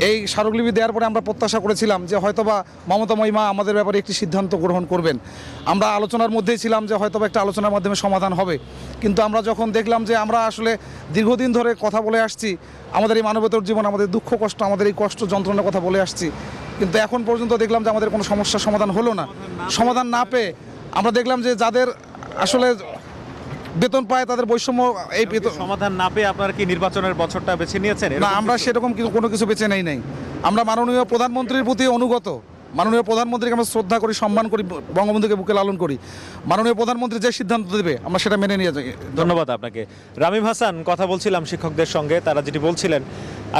এই স্মারকলিপি দেওয়ার পরে আমরা প্রত্যাশা করেছিলাম যে হয়তোবা মমতাময়ী মা আমাদের ব্যাপারে একটি সিদ্ধান্ত গ্রহণ করবেন আমরা আলোচনার মধ্যেই ছিলাম যে হয়তোবা একটা আলোচনার মাধ্যমে সমাধান হবে কিন্তু আমরা যখন দেখলাম যে আমরা আসলে দীর্ঘদিন ধরে কথা বলে আসছি আমাদের এই মানবতর জীবন আমাদের দুঃখ কষ্ট আমাদের এই কষ্ট যন্ত্রণার কথা বলে আসছি কিন্তু এখন পর্যন্ত দেখলাম যে আমাদের কোনো সমস্যার সমাধান হলো না সমাধান না পেয়ে আমরা দেখলাম যে যাদের আসলে বেতন পায় তাদের বৈষম্য এই বেতন সমাধান না পেয়ে আপনারা কি নির্বাচনের বছরটা বেছে নিয়েছেন না আমরা সেরকম কোনো কিছু বেছে নেই নাই আমরা মাননীয় প্রধানমন্ত্রীর প্রতি অনুগত মাননীয় প্রধানমন্ত্রীকে আমরা শ্রদ্ধা করি সম্মান করি বঙ্গবন্ধুকে বুকে লালন করি মাননীয় প্রধানমন্ত্রী যে সিদ্ধান্ত দেবে আমরা সেটা মেনে নিয়ে যাই ধন্যবাদ আপনাকে রামিম হাসান কথা বলছিলাম শিক্ষকদের সঙ্গে তারা যেটি বলছিলেন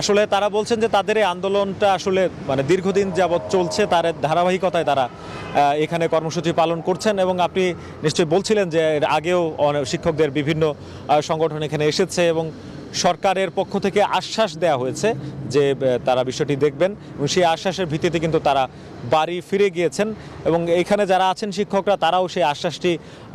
আসলে তারা বলছেন যে তাদের এই আন্দোলনটা আসলে মানে দীর্ঘদিন যাবৎ চলছে তার ধারাবাহিকতায় তারা এখানে কর্মসূচি পালন করছেন এবং আপনি নিশ্চয়ই বলছিলেন যে আগেও শিক্ষকদের বিভিন্ন সংগঠন এখানে এসেছে এবং সরকারের পক্ষ থেকে আশ্বাস দেয়া হয়েছে যে তারা বিষয়টি দেখবেন এবং সেই আশ্বাসের ভিত্তিতে কিন্তু তারা বাড়ি ফিরে গিয়েছেন এবং এখানে যারা আছেন শিক্ষকরা তারাও সেই আশ্বাসটি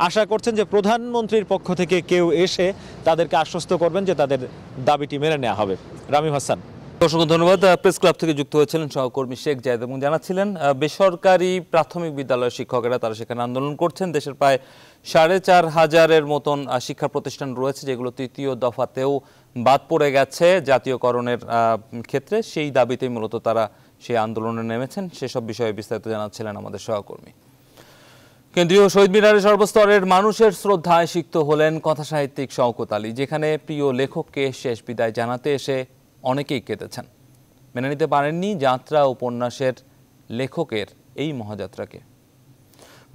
আশা করছেন যে প্রধানমন্ত্রীর পক্ষ থেকে কেউ এসে তাদেরকে আশ্বস্ত করবেন যে তাদের দাবিটি মেনে নেওয়া হবে রামি হাসান অসংখ্য ধন্যবাদ প্রেস ক্লাব থেকে যুক্ত হয়েছিলেন সহকর্মী শেখ জায়দ এবং জানাচ্ছিলেন বেসরকারি প্রাথমিক বিদ্যালয়ের শিক্ষকেরা তারা সেখানে আন্দোলন করছেন দেশের প্রায় সাড়ে চার হাজারের মতন শিক্ষা প্রতিষ্ঠান রয়েছে যেগুলো তৃতীয় দফাতেও বাদ পড়ে গেছে জাতীয়করণের ক্ষেত্রে সেই দাবিতেই মূলত তারা সেই আন্দোলনে নেমেছেন সেসব বিষয়ে বিস্তারিত জানাচ্ছিলেন আমাদের সহকর্মী কেন্দ্রীয় শহীদ মিনারে সর্বস্তরের মানুষের শ্রদ্ধায় সিক্ত হলেন কথাসাহিত্যিক শওকত আলী যেখানে প্রিয় লেখককে শেষ বিদায় জানাতে এসে অনেকেই কেঁদেছেন মেনে নিতে পারেননি যাত্রা উপন্যাসের লেখকের এই মহাযাত্রাকে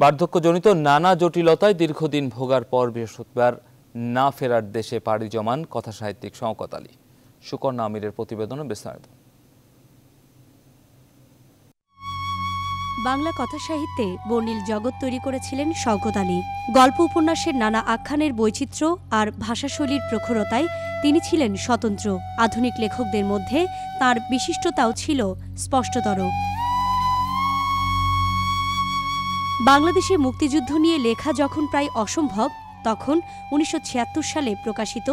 বার্ধক্যজনিত নানা জটিলতায় দীর্ঘদিন ভোগার পর বৃহস্পতিবার না ফেরার দেশে পাড়ি জমান কথাসাহিত্যিক শঙ্কত আলী সুকর্ণা আমিরের প্রতিবেদনে বিস্তারিত বাংলা কথা সাহিত্যে বর্ণিল জগৎ তৈরি করেছিলেন শঙ্কত আলী গল্প উপন্যাসের নানা আখ্যানের বৈচিত্র্য আর ভাষাশৈলীর প্রখরতায় তিনি ছিলেন স্বতন্ত্র আধুনিক লেখকদের মধ্যে তার বিশিষ্টতাও ছিল স্পষ্টতর বাংলাদেশে মুক্তিযুদ্ধ নিয়ে লেখা যখন প্রায় অসম্ভব তখন উনিশশো সালে প্রকাশিত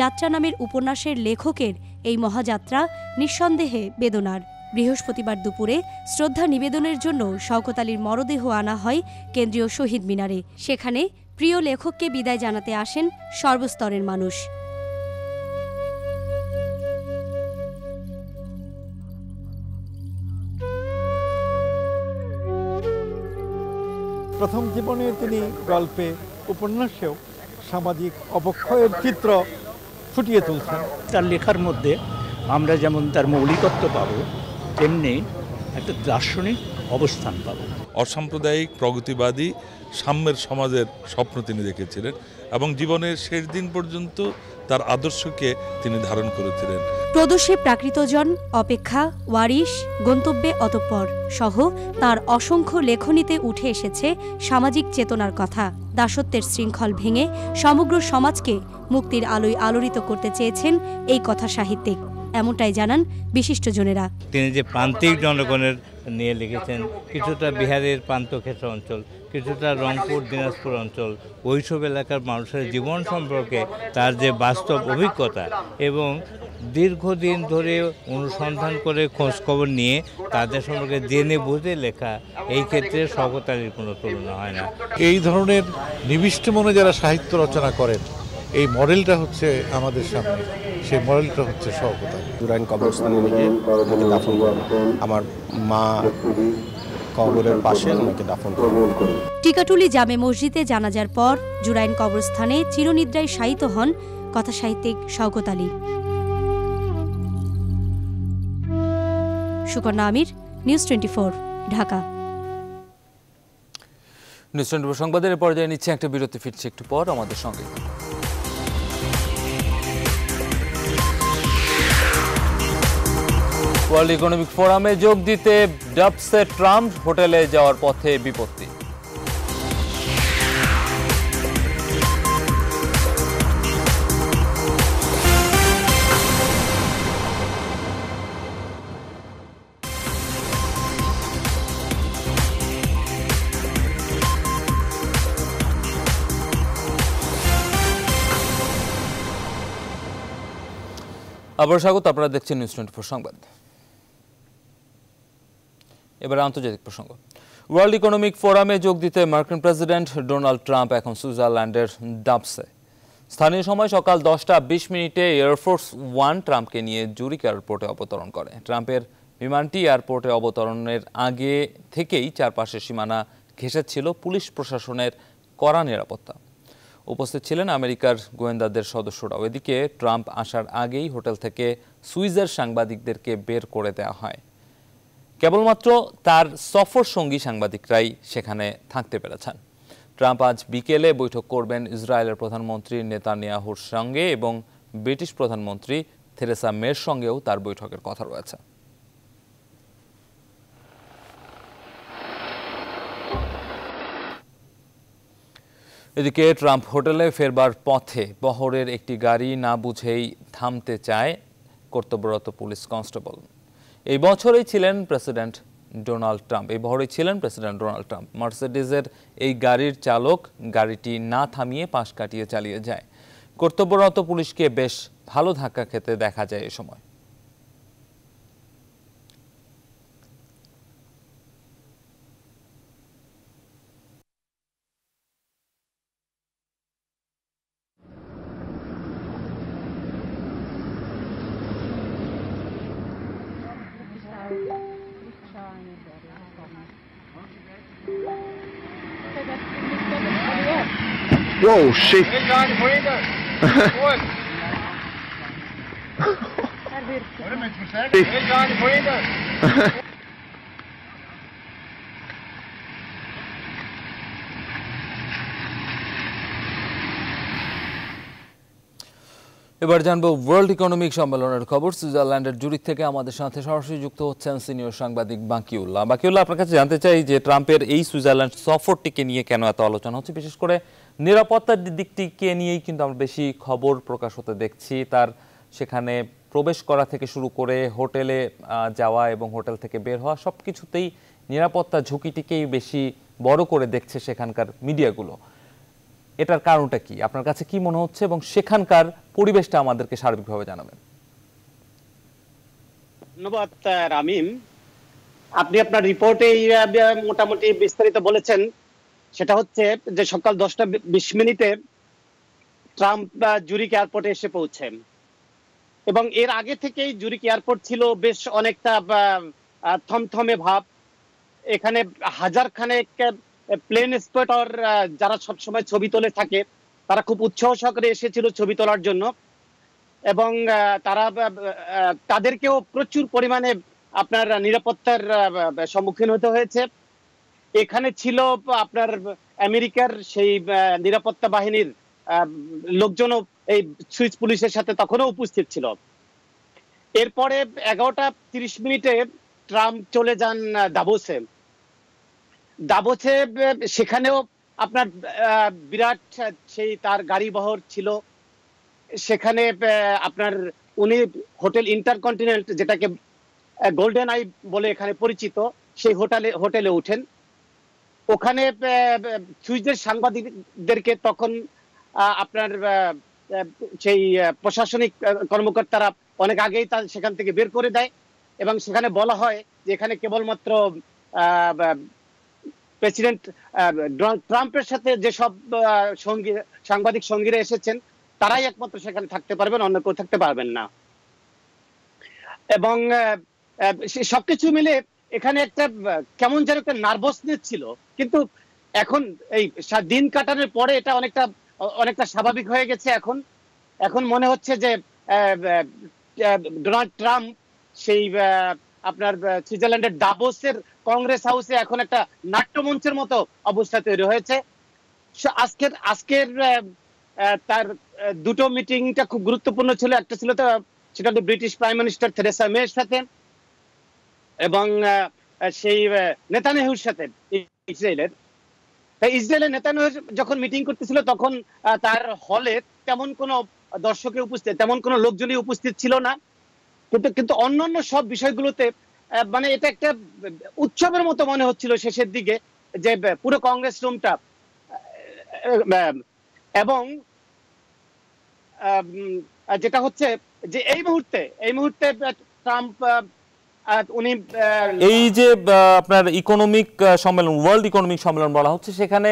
যাত্রা নামের উপন্যাসের লেখকের এই মহাযাত্রা নিঃসন্দেহে বেদনার বৃহস্পতিবার দুপুরে শ্রদ্ধা নিবেদনের জন্য শওকত আলীর মরদেহ আনা হয় কেন্দ্রীয় শহীদ মিনারে সেখানে প্রিয় লেখককে বিদায় জানাতে আসেন সর্বস্তরের মানুষ প্রথম জীবনে তিনি গল্পে উপন্যাসেও সামাজিক অবক্ষয়ের চিত্র ফুটিয়ে তুলছেন তার লেখার মধ্যে আমরা যেমন তার মৌলিকত্ব পাব তেমনি একটা দার্শনিক অবস্থান পাব অসাম্প্রদায়িক প্রগতিবাদী সাম্যের সমাজের স্বপ্ন তিনি দেখেছিলেন এবং জীবনের শেষ দিন পর্যন্ত তার আদর্শকে তিনি ধারণ করেছিলেন প্রদোষে প্রাকৃতজন অপেক্ষা ওয়ারিশ গন্তব্যে অতঃপর সহ তার অসংখ্য লেখনীতে উঠে এসেছে সামাজিক চেতনার কথা দাসত্বের শৃঙ্খল ভেঙে সমগ্র সমাজকে মুক্তির আলোয় আলোড়িত করতে চেয়েছেন এই কথা সাহিত্যিক এমনটাই জানান বিশিষ্টজনেরা তিনি যে প্রান্তিক জনগণের নিয়ে লিখেছেন কিছুটা বিহারের প্রান্তক্ষেত্র অঞ্চল কিছুটা রংপুর দিনাজপুর অঞ্চল ওইসব এলাকার মানুষের জীবন সম্পর্কে তার যে বাস্তব অভিজ্ঞতা এবং দীর্ঘদিন ধরে অনুসন্ধান করে খোঁজখবর নিয়ে তাদের সম্পর্কে জেনে বুঝে লেখা এই ক্ষেত্রে শকতালির কোনো তুলনা হয় না এই ধরনের নিবিষ্ট মনে যারা সাহিত্য রচনা করেন এই মডেলটা হচ্ছে আমাদের সামনে সেই মডেলটা হচ্ছে সহকতা জুরাইন কবরস্থানে নিয়ে ওনাকে দাফন করা আমার মা কবরের পাশে ওনাকে দাফন টিকাটুলি জামে মসজিদে জানাজার পর জুরাইন কবরস্থানে চিরনিদ্রায় শায়িত হন কথাসাহিত্যিক Shawkat Ali Sukanya Amir news twenty Dhaka news twenty সংবাদের পর্যায়ে নিচ্ছে একটা বিরতি ফিরছে একটু পর আমাদের সঙ্গে ওয়ার্ল্ড ইকোনমিক ফোরামে যোগ দিতে ডাবসে ট্রাম্প হোটেলে যাওয়ার পথে বিপত্তি আবার স্বাগত আপনারা দেখছেন নিউজ টোয়েন্টি ফোর সংবাদ এবার আন্তর্জাতিক প্রসঙ্গ ওয়ার্ল্ড ইকোনমিক ফোরামে যোগ দিতে মার্কিন প্রেসিডেন্ট ডোনাল্ড ট্রাম্প এখন সুইজারল্যান্ডের ডাবসে স্থানীয় সময় সকাল দশটা বিশ মিনিটে এয়ারফোর্স ওয়ান ট্রাম্পকে নিয়ে জুরিক এয়ারপোর্টে অবতরণ করে ট্রাম্পের বিমানটি এয়ারপোর্টে অবতরণের আগে থেকেই চারপাশের সীমানা ঘেঁষেছিল পুলিশ প্রশাসনের কড়া নিরাপত্তা উপস্থিত ছিলেন আমেরিকার গোয়েন্দাদের সদস্যরাও এদিকে ট্রাম্প আসার আগেই হোটেল থেকে সুইজার সাংবাদিকদেরকে বের করে দেওয়া হয় কেবলমাত্র তার সফর সঙ্গী সাংবাদিকরাই সেখানে থাকতে পেরেছেন ট্রাম্প আজ বিকেলে বৈঠক করবেন ইসরায়েলের প্রধানমন্ত্রী নেতানিয়াহুর সঙ্গে এবং ব্রিটিশ প্রধানমন্ত্রী থেরেসা মের সঙ্গেও তার বৈঠকের কথা রয়েছে এদিকে ট্রাম্প হোটেলে ফেরবার পথে বহরের একটি গাড়ি না বুঝেই থামতে চায় কর্তব্যরত পুলিশ কনস্টেবল এই বছরই ছিলেন প্রেসিডেন্ট ডোনাল্ড ট্রাম্প এই বহরে ছিলেন প্রেসিডেন্ট ডোনাল্ড ট্রাম্প মার্সিডিজের এই গাড়ির চালক গাড়িটি না থামিয়ে পাশ কাটিয়ে চালিয়ে যায় কর্তব্যরত পুলিশকে বেশ ভালো ধাক্কা খেতে দেখা যায় এ সময় shit. এবার জানবো ওয়ার্ল্ড ইকোনমিক সম্মেলনের খবর সুইজারল্যান্ডের জুরিক থেকে আমাদের সাথে সরাসরি যুক্ত হচ্ছেন সিনিয়র সাংবাদিক বাকিউল্লাহ বাকিউল্লাহ আপনার কাছে জানতে চাই যে ট্রাম্পের এই সুইজারল্যান্ড সফরটিকে নিয়ে কেন এত আলোচনা হচ্ছে বিশেষ করে নিরাপত্তার দিকটিকে নিয়েই কিন্তু আমরা বেশি খবর প্রকাশ হতে দেখছি তার সেখানে প্রবেশ করা থেকে শুরু করে হোটেলে যাওয়া এবং হোটেল থেকে বের হওয়া সব কিছুতেই নিরাপত্তা ঝুঁকিটিকেই বেশি বড় করে দেখছে সেখানকার মিডিয়াগুলো এটার কারণটা কি আপনার কাছে কি মনে হচ্ছে এবং সেখানকার পরিবেশটা আমাদেরকে সার্বিকভাবে জানাবেন ধন্যবাদ রামিম আপনি আপনার রিপোর্টে মোটামুটি বিস্তারিত বলেছেন সেটা হচ্ছে যে সকাল দশটা বিশ মিনিটে ট্রাম্প জুরিক এয়ারপোর্টে এসে পৌঁছেন এবং এর আগে থেকেই জুরিক এয়ারপোর্ট ছিল বেশ অনেকটা থমথমে ভাব এখানে হাজার খানেক প্লেন স্পটর যারা সবসময় ছবি তুলে থাকে তারা খুব উৎসাহ সহকারে এসেছিল ছবি তোলার জন্য এবং তারা তাদেরকেও প্রচুর পরিমাণে আপনার নিরাপত্তার সম্মুখীন হতে হয়েছে এখানে ছিল আপনার আমেরিকার সেই নিরাপত্তা বাহিনীর লোকজনও এই সুইস পুলিশের সাথে তখনও উপস্থিত ছিল এরপরে এগারোটা তিরিশ মিনিটে ট্রাম্প চলে যান দাবোসে দাবোসে সেখানেও আপনার বিরাট সেই তার গাড়ি বহর ছিল সেখানে আপনার উনি হোটেল ইন্টারকন্টিনেন্ট যেটাকে গোল্ডেন আই বলে এখানে পরিচিত সেই হোটেলে হোটেলে উঠেন ওখানে সুইজের সাংবাদিকদেরকে তখন আপনার সেই প্রশাসনিক কর্মকর্তারা অনেক আগেই তা সেখান থেকে বের করে দেয় এবং সেখানে বলা হয় যে এখানে কেবলমাত্র প্রেসিডেন্ট ডোনাল্ড ট্রাম্পের সাথে যেসব সঙ্গী সাংবাদিক সঙ্গীরা এসেছেন তারাই একমাত্র সেখানে থাকতে পারবেন অন্য কেউ থাকতে পারবেন না এবং সবকিছু মিলে এখানে একটা কেমন যেন একটা নার্ভাসনেস ছিল কিন্তু এখন এই দিন কাটানোর পরে এটা অনেকটা অনেকটা স্বাভাবিক হয়ে গেছে এখন এখন মনে হচ্ছে যে ডোনাল্ড ট্রাম্প সেই আপনার সুইজারল্যান্ডের ডাবোসের কংগ্রেস হাউসে এখন একটা নাট্যমঞ্চের মতো অবস্থা তৈরি হয়েছে আজকের আজকের তার দুটো মিটিংটা খুব গুরুত্বপূর্ণ ছিল একটা ছিল তো সেটা ব্রিটিশ প্রাইম মিনিস্টার থেরেসা মেয়ের সাথে এবং সেই নেতানেহুর সাথে ইসরায়েলের তাই ইসরায়েলের নেতানেহুর যখন মিটিং করতেছিল তখন তার হলে তেমন কোন দর্শকে উপস্থিত তেমন কোন লোকজনই উপস্থিত ছিল না কিন্তু কিন্তু অন্যান্য সব বিষয়গুলোতে মানে এটা একটা উৎসবের মতো মনে হচ্ছিল শেষের দিকে যে পুরো কংগ্রেস রুমটা এবং যেটা হচ্ছে যে এই মুহূর্তে এই মুহূর্তে ট্রাম্প উনি এই যে আপনার ইকোনমিক সম্মেলন ওয়ার্ল্ড ইকোনমিক সম্মেলন বলা হচ্ছে সেখানে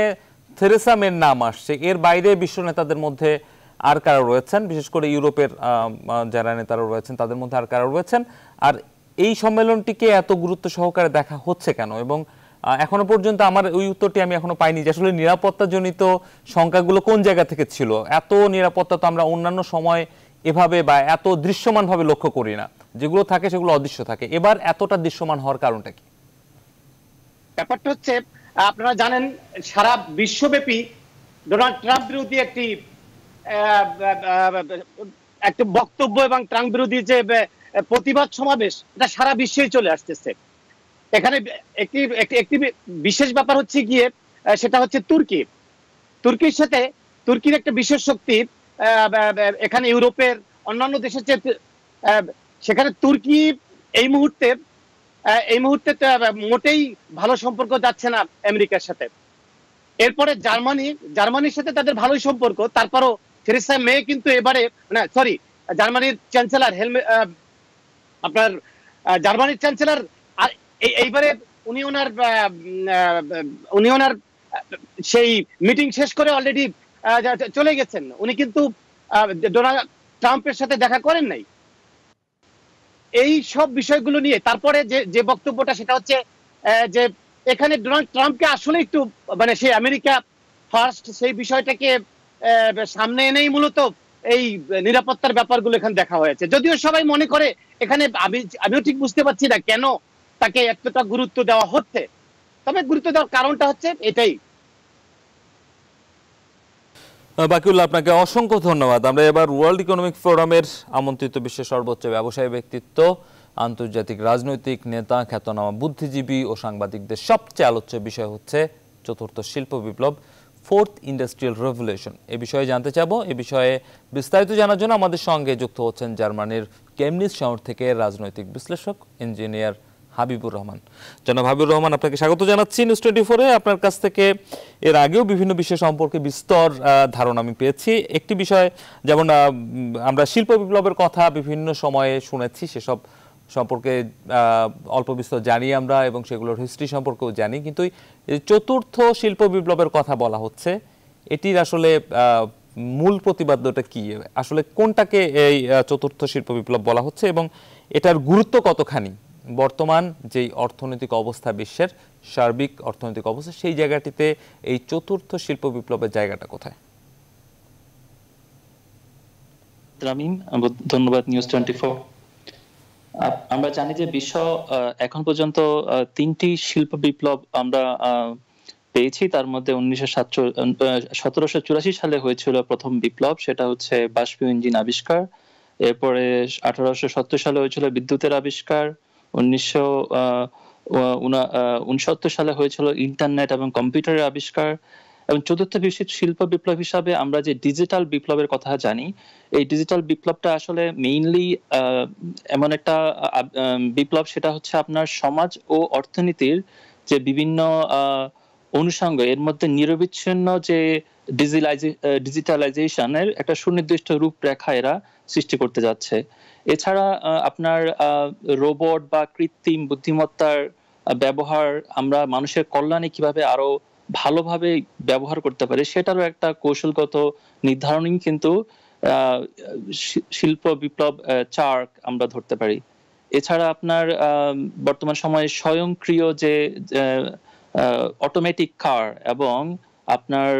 থেরেসা মের নাম আসছে এর বাইরে বিশ্ব নেতাদের মধ্যে আর কারা রয়েছেন বিশেষ করে ইউরোপের যারা নেতারা রয়েছেন তাদের মধ্যে আর কারা রয়েছেন আর এই সম্মেলনটিকে এত গুরুত্ব সহকারে দেখা হচ্ছে কেন এবং এখনো পর্যন্ত আমার ওই উত্তরটি আমি এখনো পাইনি যে আসলে নিরাপত্তাজনিত সংখ্যাগুলো কোন জায়গা থেকে ছিল এত নিরাপত্তা তো আমরা অন্যান্য সময় এভাবে বা এত দৃশ্যমানভাবে লক্ষ্য করি না যেগুলো থাকে সেগুলো অদৃশ্য থাকে এবার এতটা দৃশ্যমান হওয়ার কারণটা কি ব্যাপারটা হচ্ছে আপনারা জানেন সারা বিশ্বব্যাপী ডোনাল্ড ট্রাম্প বিরোধী একটি একটি বক্তব্য এবং ট্রাম্প বিরোধী যে প্রতিবাদ সমাবেশ এটা সারা বিশ্বেই চলে আসতেছে এখানে একটি একটি বিশেষ ব্যাপার হচ্ছে গিয়ে সেটা হচ্ছে তুর্কি তুর্কির সাথে তুর্কির একটা বিশেষ শক্তি এখানে ইউরোপের অন্যান্য দেশের চেয়ে সেখানে তুর্কি এই মুহূর্তে এই মুহূর্তে মোটেই ভালো সম্পর্ক যাচ্ছে না আমেরিকার সাথে এরপরে জার্মানি জার্মানির সাথে তাদের ভালোই সম্পর্ক তারপরও থেরেসা মে কিন্তু এবারে সরি মানে, জার্মানির চ্যান্সেলার হেলমে আপনার জার্মানির চ্যান্সেলার এইবারে উনি ওনার উনি ওনার সেই মিটিং শেষ করে অলরেডি চলে গেছেন উনি কিন্তু ডোনাল্ড ট্রাম্পের সাথে দেখা করেন নাই এই সব বিষয়গুলো নিয়ে তারপরে যে যে বক্তব্যটা সেটা হচ্ছে যে এখানে ডোনাল্ড ট্রাম্পকে আসলে একটু মানে সেই আমেরিকা ফার্স্ট সেই বিষয়টাকে সামনে এনেই মূলত এই নিরাপত্তার ব্যাপারগুলো এখানে দেখা হয়েছে যদিও সবাই মনে করে এখানে আমি আমিও ঠিক বুঝতে পারছি না কেন তাকে এতটা গুরুত্ব দেওয়া হচ্ছে তবে গুরুত্ব দেওয়ার কারণটা হচ্ছে এটাই বাকিউল্লাহ আপনাকে অসংখ্য ধন্যবাদ আমরা এবার ওয়ার্ল্ড ইকোনমিক ফোরামের আমন্ত্রিত বিশ্বের সর্বোচ্চ ব্যবসায়ী ব্যক্তিত্ব আন্তর্জাতিক রাজনৈতিক নেতা খ্যাতনামা বুদ্ধিজীবী ও সাংবাদিকদের সবচেয়ে আলোচ্য বিষয় হচ্ছে চতুর্থ শিল্প বিপ্লব ফোর্থ ইন্ডাস্ট্রিয়াল রেভলিউশন এ বিষয়ে জানতে চাব এ বিষয়ে বিস্তারিত জানার জন্য আমাদের সঙ্গে যুক্ত হচ্ছেন জার্মানির কেমনিস শহর থেকে রাজনৈতিক বিশ্লেষক ইঞ্জিনিয়ার হাবিবুর রহমান জনাব হাবিবুর রহমান আপনাকে স্বাগত জানাচ্ছি নিউজ টোয়েন্টি ফোরে আপনার কাছ থেকে এর আগেও বিভিন্ন বিষয় সম্পর্কে বিস্তর ধারণা আমি পেয়েছি একটি বিষয় যেমন আমরা শিল্প বিপ্লবের কথা বিভিন্ন সময়ে শুনেছি সেসব সম্পর্কে অল্প বিস্তর জানি আমরা এবং সেগুলোর হিস্ট্রি সম্পর্কেও জানি কিন্তু চতুর্থ শিল্প বিপ্লবের কথা বলা হচ্ছে এটির আসলে মূল প্রতিবাদ্যটা কি আসলে কোনটাকে এই চতুর্থ শিল্প বিপ্লব বলা হচ্ছে এবং এটার গুরুত্ব কতখানি বর্তমান যেই অর্থনৈতিক অবস্থা বিশ্বের সার্বিক অর্থনৈতিক অবস্থা সেই জায়গাটিতে এই চতুর্থ শিল্প বিপ্লবের জায়গাটা কোথায় ধন্যবাদ নিউজ টোয়েন্টি আমরা জানি যে বিশ্ব এখন পর্যন্ত তিনটি শিল্প বিপ্লব আমরা পেয়েছি তার মধ্যে উনিশশো সালে হয়েছিল প্রথম বিপ্লব সেটা হচ্ছে বাষ্পীয় ইঞ্জিন আবিষ্কার এরপরে আঠারোশো সালে হয়েছিল বিদ্যুতের আবিষ্কার উনিশশো উনসত্তর সালে হয়েছিল ইন্টারনেট এবং কম্পিউটারের আবিষ্কার এবং চতুর্থ বিশ্বের শিল্প বিপ্লব হিসাবে আমরা যে ডিজিটাল বিপ্লবের কথা জানি এই ডিজিটাল বিপ্লবটা আসলে মেইনলি এমন একটা বিপ্লব সেটা হচ্ছে আপনার সমাজ ও অর্থনীতির যে বিভিন্ন আহ অনুষঙ্গ এর মধ্যে নিরবিচ্ছিন্ন যে ডিজিটালাইজেশনের একটা সুনির্দিষ্ট রূপরেখা এরা সৃষ্টি করতে যাচ্ছে এছাড়া আপনার রোবট বা কৃত্রিম বুদ্ধিমত্তার ব্যবহার আমরা মানুষের কল্যাণে কিভাবে আরো ভালোভাবে ব্যবহার করতে পারি সেটারও একটা কৌশলগত নির্ধারণই কিন্তু শিল্প বিপ্লব চার আমরা ধরতে পারি এছাড়া আপনার বর্তমান সময়ে স্বয়ংক্রিয় যে অটোমেটিক কার এবং আপনার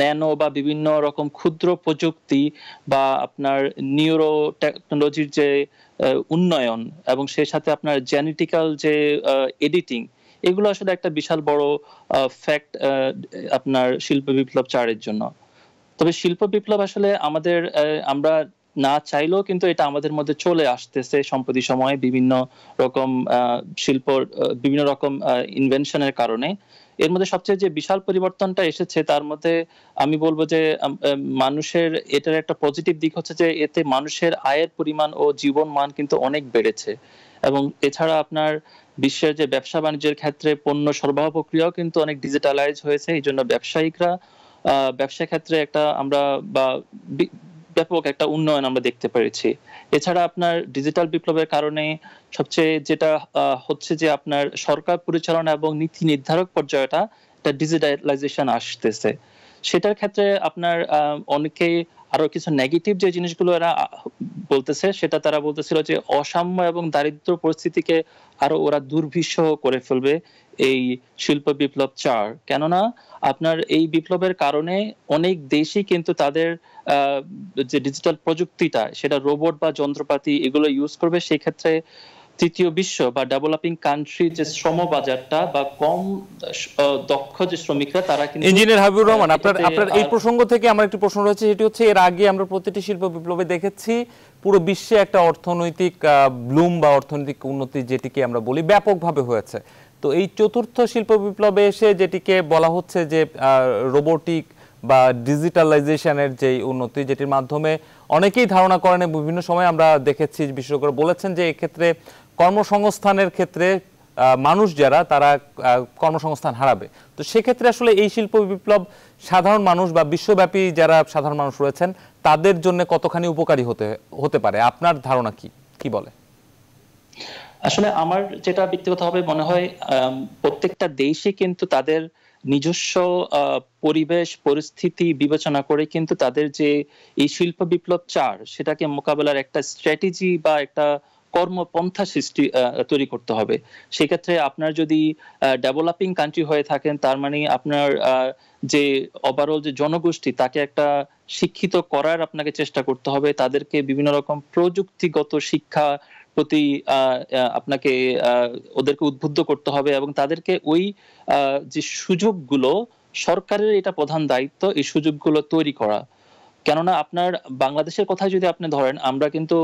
ন্যানো বা বিভিন্ন রকম ক্ষুদ্র প্রযুক্তি বা আপনার নিউরো টেকনোলজির যে উন্নয়ন এবং সেই সাথে আপনার জেনেটিক্যাল যে এডিটিং এগুলো আসলে একটা বিশাল বড় ফ্যাক্ট আপনার শিল্প বিপ্লব চারের জন্য তবে শিল্প বিপ্লব আসলে আমাদের আমরা না চাইলেও কিন্তু এটা আমাদের মধ্যে চলে আসতেছে সম্প্রতি সময়ে বিভিন্ন রকম শিল্প বিভিন্ন রকম ইনভেনশনের কারণে এর মধ্যে সবচেয়ে যে বিশাল পরিবর্তনটা এসেছে তার মধ্যে আমি বলবো যে মানুষের এটার একটা পজিটিভ দিক হচ্ছে যে এতে মানুষের আয়ের পরিমাণ ও জীবন মান কিন্তু অনেক বেড়েছে এবং এছাড়া আপনার বিশ্বের যে ব্যবসা বাণিজ্যের ক্ষেত্রে পণ্য সরবরাহ প্রক্রিয়াও কিন্তু অনেক ডিজিটালাইজ হয়েছে এই জন্য ব্যবসায়িকরা ব্যবসা ক্ষেত্রে একটা আমরা বা ব্যাপক একটা উন্নয়ন আমরা দেখতে পেরেছি এছাড়া আপনার ডিজিটাল বিপ্লবের কারণে সবচেয়ে যেটা হচ্ছে যে আপনার সরকার পরিচালনা এবং নীতি নির্ধারক পর্যায়টা ডিজিটালাইজেশন আসতেছে সেটার ক্ষেত্রে আপনার অনেকে আরো কিছু নেগেটিভ যে জিনিসগুলো এরা বলতেছে সেটা তারা বলতেছিল যে অসাম্য এবং দারিদ্র পরিস্থিতিকে আরো ওরা দুর্বিষহ করে ফেলবে এই শিল্প বিপ্লব চার কেননা আপনার এই বিপ্লবের কারণে অনেক দেশই কিন্তু তাদের যে ডিজিটাল প্রযুক্তিটা সেটা রোবট বা যন্ত্রপাতি এগুলো ইউজ করবে সেক্ষেত্রে ক্ষেত্রে তৃতীয় বিশ্ব বা ডেভেলপিং কান্ট্রি যে শ্রম বাজারটা বা কম দক্ষ যে শ্রমিকরা তারা কিন্তু ইঞ্জিনিয়ার হাবিবুর রহমান আপনার আপনার এই প্রসঙ্গ থেকে আমার একটি প্রশ্ন রয়েছে সেটি হচ্ছে এর আগে আমরা প্রতিটি শিল্প বিপ্লবে দেখেছি পুরো বিশ্বে একটা অর্থনৈতিক ব্লুম বা অর্থনৈতিক উন্নতি যেটিকে আমরা বলি ব্যাপকভাবে হয়েছে তো এই চতুর্থ শিল্প বিপ্লবে এসে যেটিকে বলা হচ্ছে যে রোবোটিক বা ডিজিটালাইজেশনের যে উন্নতি যেটির মাধ্যমে অনেকেই ধারণা করেন বিভিন্ন সময় আমরা দেখেছি বিশেষজ্ঞরা বলেছেন যে এক্ষেত্রে কর্মসংস্থানের ক্ষেত্রে মানুষ যারা তারা কর্মসংস্থান হারাবে তো সেক্ষেত্রে আসলে এই শিল্প বিপ্লব সাধারণ মানুষ বা বিশ্বব্যাপী যারা সাধারণ মানুষ রয়েছেন তাদের জন্য কতখানি উপকারী হতে হতে পারে আপনার ধারণা কি কি বলে আসলে আমার যেটা ব্যক্তিগতভাবে মনে হয় প্রত্যেকটা দেশে কিন্তু তাদের নিজস্ব পরিবেশ পরিস্থিতি বিবেচনা করে কিন্তু তাদের যে এই শিল্প বিপ্লব চার সেটাকে মোকাবেলার একটা স্ট্র্যাটেজি বা একটা আহ কর্মপন্থা সৃষ্টি তৈরি করতে হবে সেক্ষেত্রে আপনার যদি ডেভেলপিং কান্ট্রি হয়ে থাকেন তার মানে আপনার যে ওভারঅল যে জনগোষ্ঠী তাকে একটা শিক্ষিত করার আপনাকে চেষ্টা করতে হবে তাদেরকে বিভিন্ন রকম প্রযুক্তিগত শিক্ষা প্রতি আপনাকে ওদেরকে উদ্বুদ্ধ করতে হবে এবং তাদেরকে ওই যে সুযোগগুলো সরকারের এটা প্রধান দায়িত্ব এই সুযোগগুলো তৈরি করা কেননা আপনার বাংলাদেশের কথা যদি আপনি ধরেন আমরা কিন্তু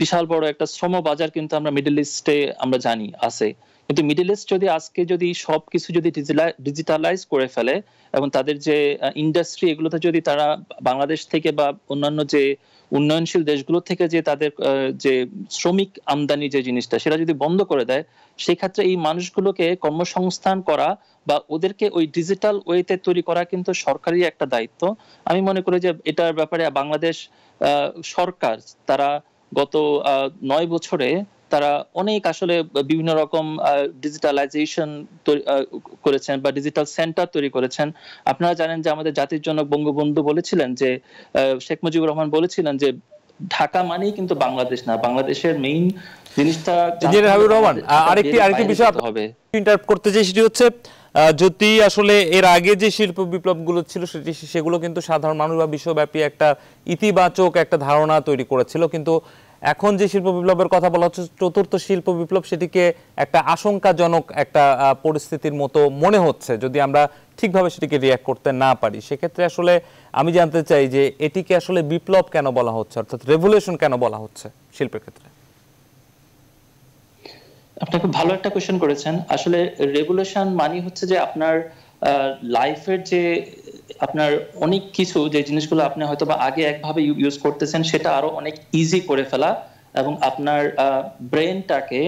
বিশাল বড় একটা শ্রম বাজার কিন্তু আমরা মিডল ইস্টে আমরা জানি আছে কিন্তু মিডিল ইস্ট যদি আজকে যদি সব কিছু যদি ডিজিটালাইজ করে ফেলে এবং তাদের যে ইন্ডাস্ট্রি এগুলোতে যদি তারা বাংলাদেশ থেকে বা অন্যান্য যে উন্নয়নশীল দেশগুলো থেকে যে তাদের যে শ্রমিক আমদানি যে জিনিসটা সেটা যদি বন্ধ করে দেয় সেক্ষেত্রে এই মানুষগুলোকে কর্মসংস্থান করা বা ওদেরকে ওই ডিজিটাল ওয়েতে তৈরি করা কিন্তু সরকারি একটা দায়িত্ব আমি মনে করি যে এটার ব্যাপারে বাংলাদেশ সরকার তারা গত নয় বছরে তারা অনেক আসলে বিভিন্ন রকম ডিজিটালাইজেশন করেছেন বা ডিজিটাল সেন্টার তৈরি করেছেন আপনারা জানেন যে আমাদের জাতির জন্য বঙ্গবন্ধু বলেছিলেন যে শেখ মুজিবুর রহমান বলেছিলেন যে ঢাকা মানেই কিন্তু বাংলাদেশ না বাংলাদেশের মেইন জিনিসটা ইঞ্জিনিয়ার হাবিবুর রহমান আরেকটি আরেকটি বিষয় হবে ইন্টারপ্ট করতে চাই সেটি হচ্ছে যদি আসলে এর আগে যে শিল্প বিপ্লবগুলো ছিল সেটি সেগুলো কিন্তু সাধারণ মানুষ বা বিশ্বব্যাপী একটা ইতিবাচক একটা ধারণা তৈরি করেছিল কিন্তু এখন যে শিল্প বিপ্লবের কথা বলা হচ্ছে চতুর্থ শিল্প বিপ্লব সেটিকে একটা আশঙ্কাজনক একটা পরিস্থিতির মতো মনে হচ্ছে যদি আমরা ঠিকভাবে সেটিকে রিয়াক্ট করতে না পারি সেক্ষেত্রে আসলে আমি জানতে চাই যে এটিকে আসলে বিপ্লব কেন বলা হচ্ছে অর্থাৎ রেভলিউশন কেন বলা হচ্ছে শিল্পের ক্ষেত্রে আপনি খুব ভালো একটা কোয়েশ্চেন করেছেন আসলে রেভলিউশন মানে হচ্ছে যে আপনার লাইফের যে আপনার অনেক কিছু যে জিনিসগুলো আপনি হয়তো বা আগে একভাবে ইউজ করতেছেন সেটা আরো অনেক ইজি করে ফেলা এবং আপনার ব্রেনটাকে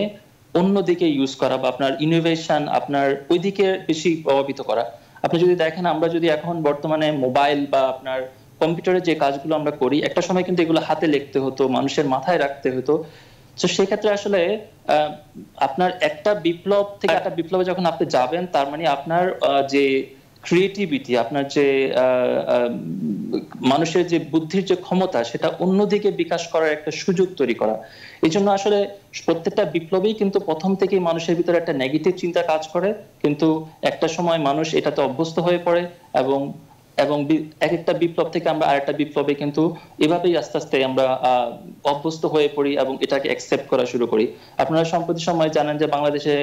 অন্যদিকে ইউজ করা বা আপনার ইনোভেশন আপনার ওইদিকে বেশি প্রভাবিত করা আপনি যদি দেখেন আমরা যদি এখন বর্তমানে মোবাইল বা আপনার কম্পিউটারে যে কাজগুলো আমরা করি একটা সময় কিন্তু এগুলো হাতে লিখতে হতো মানুষের মাথায় রাখতে হতো তো সেক্ষেত্রে আসলে আপনার একটা বিপ্লব থেকে হ্যাঁ। একটা বিপ্লবে যখন আপনি যাবেন তার মানে আপনার যে ক্রিয়েটিভিটি আপনার যে মানুষের যে বুদ্ধির যে ক্ষমতা সেটা অন্যদিকে বিকাশ করার একটা সুযোগ তৈরি করা এই জন্য আসলে প্রত্যেকটা বিপ্লবেই কিন্তু প্রথম থেকেই মানুষের ভিতরে একটা নেগেটিভ চিন্তা কাজ করে কিন্তু একটা সময় মানুষ এটাতে অভ্যস্ত হয়ে পড়ে এবং এবং এক একটা বিপ্লব থেকে আমরা আরেকটা বিপ্লবে কিন্তু এভাবেই আস্তে আস্তে আমরা অভ্যস্ত হয়ে পড়ি এবং এটাকে অ্যাকসেপ্ট করা শুরু করি আপনারা সম্প্রতি সময় জানেন যে বাংলাদেশে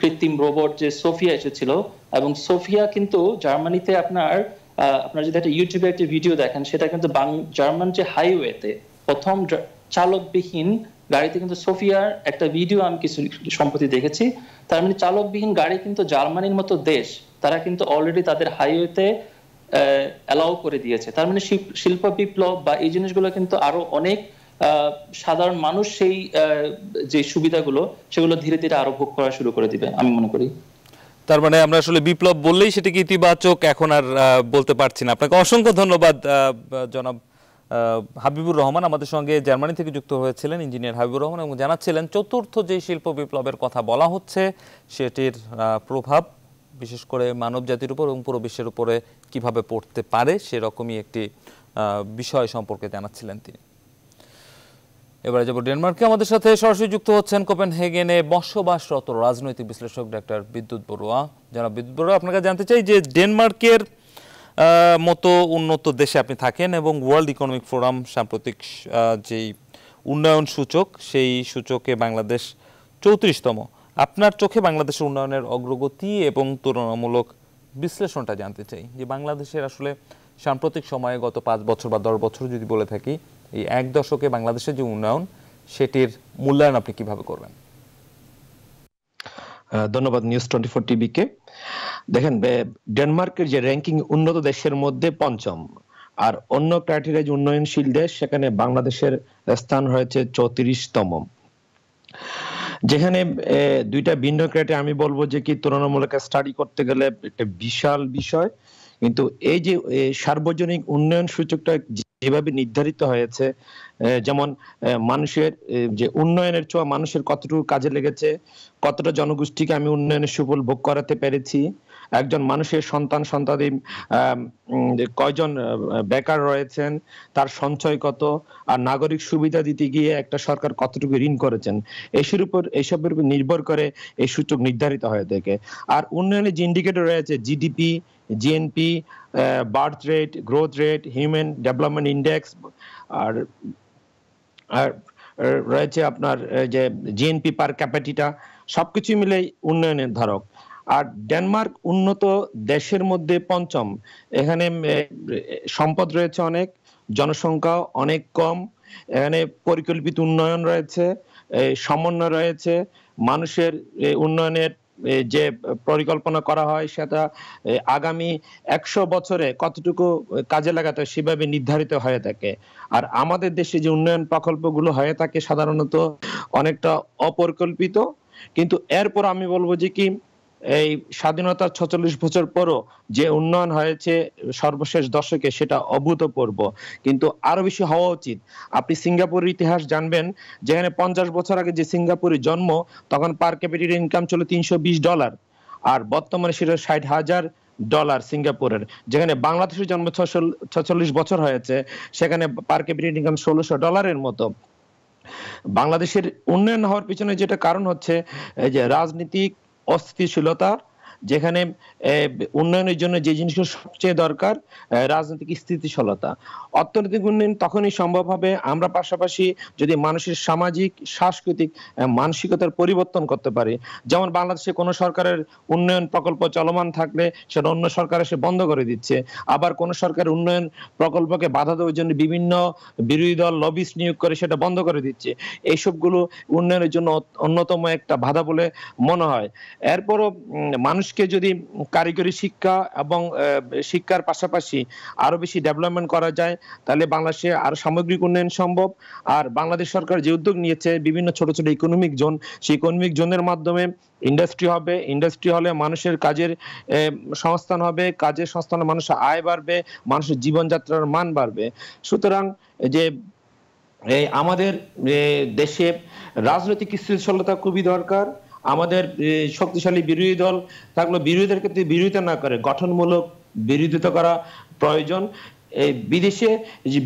কৃত্রিম রোবট যে সোফিয়া এসেছিল এবং সোফিয়া কিন্তু জার্মানিতে আপনার আপনার যদি একটা ইউটিউবে একটা ভিডিও দেখেন সেটা কিন্তু জার্মান যে হাইওয়েতে প্রথম চালকবিহীন গাড়িতে কিন্তু সোফিয়ার একটা ভিডিও আমি কিছু সম্প্রতি দেখেছি তার মানে চালকবিহীন গাড়ি কিন্তু জার্মানির মতো দেশ তারা কিন্তু অলরেডি তাদের হাইওয়েতে অ্যালাউ করে দিয়েছে তার মানে শিল্প বিপ্লব বা এই জিনিসগুলো কিন্তু আরো অনেক সাধারণ মানুষ সেই যে সুবিধাগুলো সেগুলো ধীরে ধীরে আরো ভোগ করা শুরু করে দিবে আমি মনে করি তার মানে আমরা আসলে বিপ্লব বললেই সেটাকে ইতিবাচক এখন আর বলতে পারছি না আপনাকে অসংখ্য ধন্যবাদ জনাব হাবিবুর রহমান আমাদের সঙ্গে জার্মানি থেকে যুক্ত হয়েছিলেন ইঞ্জিনিয়ার হাবিবুর রহমান এবং জানাচ্ছিলেন চতুর্থ যে শিল্প বিপ্লবের কথা বলা হচ্ছে সেটির প্রভাব বিশেষ করে মানব জাতির উপর এবং পুরো বিশ্বের উপরে কিভাবে পড়তে পারে সেরকমই একটি বিষয় সম্পর্কে জানাচ্ছিলেন তিনি এবারে যাব ডেনমার্কে আমাদের সাথে সরাসরি যুক্ত হচ্ছেন কোপেন হেগেনে বসবাসরত রাজনৈতিক বিশ্লেষক ডাক্তার বিদ্যুৎ বড়ুয়া যারা বিদ্যুৎ বড়ুয়া আপনাকে জানতে চাই যে ডেনমার্কের মতো উন্নত দেশে আপনি থাকেন এবং ওয়ার্ল্ড ইকোনমিক ফোরাম সাম্প্রতিক যেই উন্নয়ন সূচক সেই সূচকে বাংলাদেশ চৌত্রিশতম আপনার চোখে বাংলাদেশের উন্নয়নের অগ্রগতি এবং তুলনামূলক বিশ্লেষণটা জানতে চাই যে বাংলাদেশের আসলে সাম্প্রতিক সময়ে গত পাঁচ বছর বা দশ বছর যদি বলে থাকি এই এক দশকে বাংলাদেশের যে উন্নয়ন সেটির মূল্যায়ন আপনি কিভাবে করবেন ধন্যবাদ নিউজ টোয়েন্টি ফোর টিভিকে দেখেন ডেনমার্কের যে র্যাঙ্কিং উন্নত দেশের মধ্যে পঞ্চম আর অন্য ক্রাইটেরিয়া যে উন্নয়নশীল দেশ সেখানে বাংলাদেশের স্থান হয়েছে চৌত্রিশতম যেখানে দুইটা ভিন্ন ক্রেটে আমি বলবো যে কি তুলনামূলক স্টাডি করতে গেলে একটা বিশাল বিষয় কিন্তু এই যে সার্বজনীন উন্নয়ন সূচকটা যেভাবে নির্ধারিত হয়েছে যেমন মানুষের যে উন্নয়নের ছোঁয়া মানুষের কতটুকু কাজে লেগেছে কতটা জনগোষ্ঠীকে আমি উন্নয়নের সুফল ভোগ করাতে পেরেছি একজন মানুষের সন্তান সন্তাদি কয়জন বেকার রয়েছেন তার সঞ্চয় কত আর নাগরিক সুবিধা দিতে গিয়ে একটা সরকার কতটুকু ঋণ করেছেন এসের উপর এসবের উপর নির্ভর করে এই সূচক নির্ধারিত হয়ে থাকে আর উন্নয়নের যে ইন্ডিকেটর রয়েছে GDP GNP birth rate growth rate human development index আর আর রয়েছে আপনার যে জিএনপি পার ক্যাপাসিটিটা সবকিছু মিলে উন্নয়নের ধারক আর ডেনমার্ক উন্নত দেশের মধ্যে পঞ্চম এখানে সম্পদ রয়েছে অনেক জনসংখ্যা অনেক কম এখানে পরিকল্পিত উন্নয়ন রয়েছে সমন্বয় রয়েছে মানুষের উন্নয়নের যে পরিকল্পনা করা হয় সেটা আগামী একশো বছরে কতটুকু কাজে লাগাতে সেভাবে নির্ধারিত হয়ে থাকে আর আমাদের দেশে যে উন্নয়ন প্রকল্পগুলো হয়ে থাকে সাধারণত অনেকটা অপরিকল্পিত কিন্তু এরপর আমি বলবো যে কি এই স্বাধীনতার ছচল্লিশ বছর পরও যে উন্নয়ন হয়েছে সর্বশেষ দশকে সেটা অভূতপূর্ব কিন্তু আরো বেশি হওয়া উচিত আপনি সিঙ্গাপুরের ইতিহাস জানবেন যেখানে পঞ্চাশ বছর আগে যে সিঙ্গাপুরে জন্ম তখন পার ক্যাপিটির ইনকাম ছিল তিনশো বিশ ডলার আর বর্তমানে সেটা ষাট হাজার ডলার সিঙ্গাপুরের যেখানে বাংলাদেশের জন্ম ছচল্লিশ বছর হয়েছে সেখানে পার ক্যাপিটির ইনকাম ষোলোশো ডলারের মতো বাংলাদেশের উন্নয়ন হওয়ার পিছনে যেটা কারণ হচ্ছে যে রাজনীতিক অস্থিতিশীলতা যেখানে উন্নয়নের জন্য যে জিনিসগুলো সবচেয়ে দরকার রাজনৈতিক স্থিতিশীলতা অর্থনৈতিক উন্নয়ন তখনই সম্ভব হবে আমরা পাশাপাশি যদি মানুষের সামাজিক সাংস্কৃতিক মানসিকতার পরিবর্তন করতে পারি যেমন বাংলাদেশে কোনো সরকারের উন্নয়ন প্রকল্প চলমান থাকলে সেটা অন্য সরকার এসে বন্ধ করে দিচ্ছে আবার কোন সরকার উন্নয়ন প্রকল্পকে বাধা দেওয়ার জন্য বিভিন্ন বিরোধী দল লবিস নিয়োগ করে সেটা বন্ধ করে দিচ্ছে এইসবগুলো উন্নয়নের জন্য অন্যতম একটা বাধা বলে মনে হয় এরপরও মানুষ মানুষকে যদি কারিগরি শিক্ষা এবং শিক্ষার পাশাপাশি আরো বেশি ডেভেলপমেন্ট করা যায় তাহলে বাংলাদেশে আরো সামগ্রিক উন্নয়ন সম্ভব আর বাংলাদেশ সরকার যে উদ্যোগ নিয়েছে বিভিন্ন ছোট ছোট ইকোনমিক জোন সেই ইকোনমিক জোনের মাধ্যমে ইন্ডাস্ট্রি হবে ইন্ডাস্ট্রি হলে মানুষের কাজের সংস্থান হবে কাজের সংস্থান মানুষের আয় বাড়বে মানুষের জীবনযাত্রার মান বাড়বে সুতরাং যে আমাদের দেশে রাজনৈতিক স্থিতিশীলতা খুবই দরকার আমাদের শক্তিশালী বিরোধী দল থাকলে বিরোধীদের ক্ষেত্রে বিরোধিতা না করে গঠনমূলক বিরোধিতা করা প্রয়োজন বিদেশে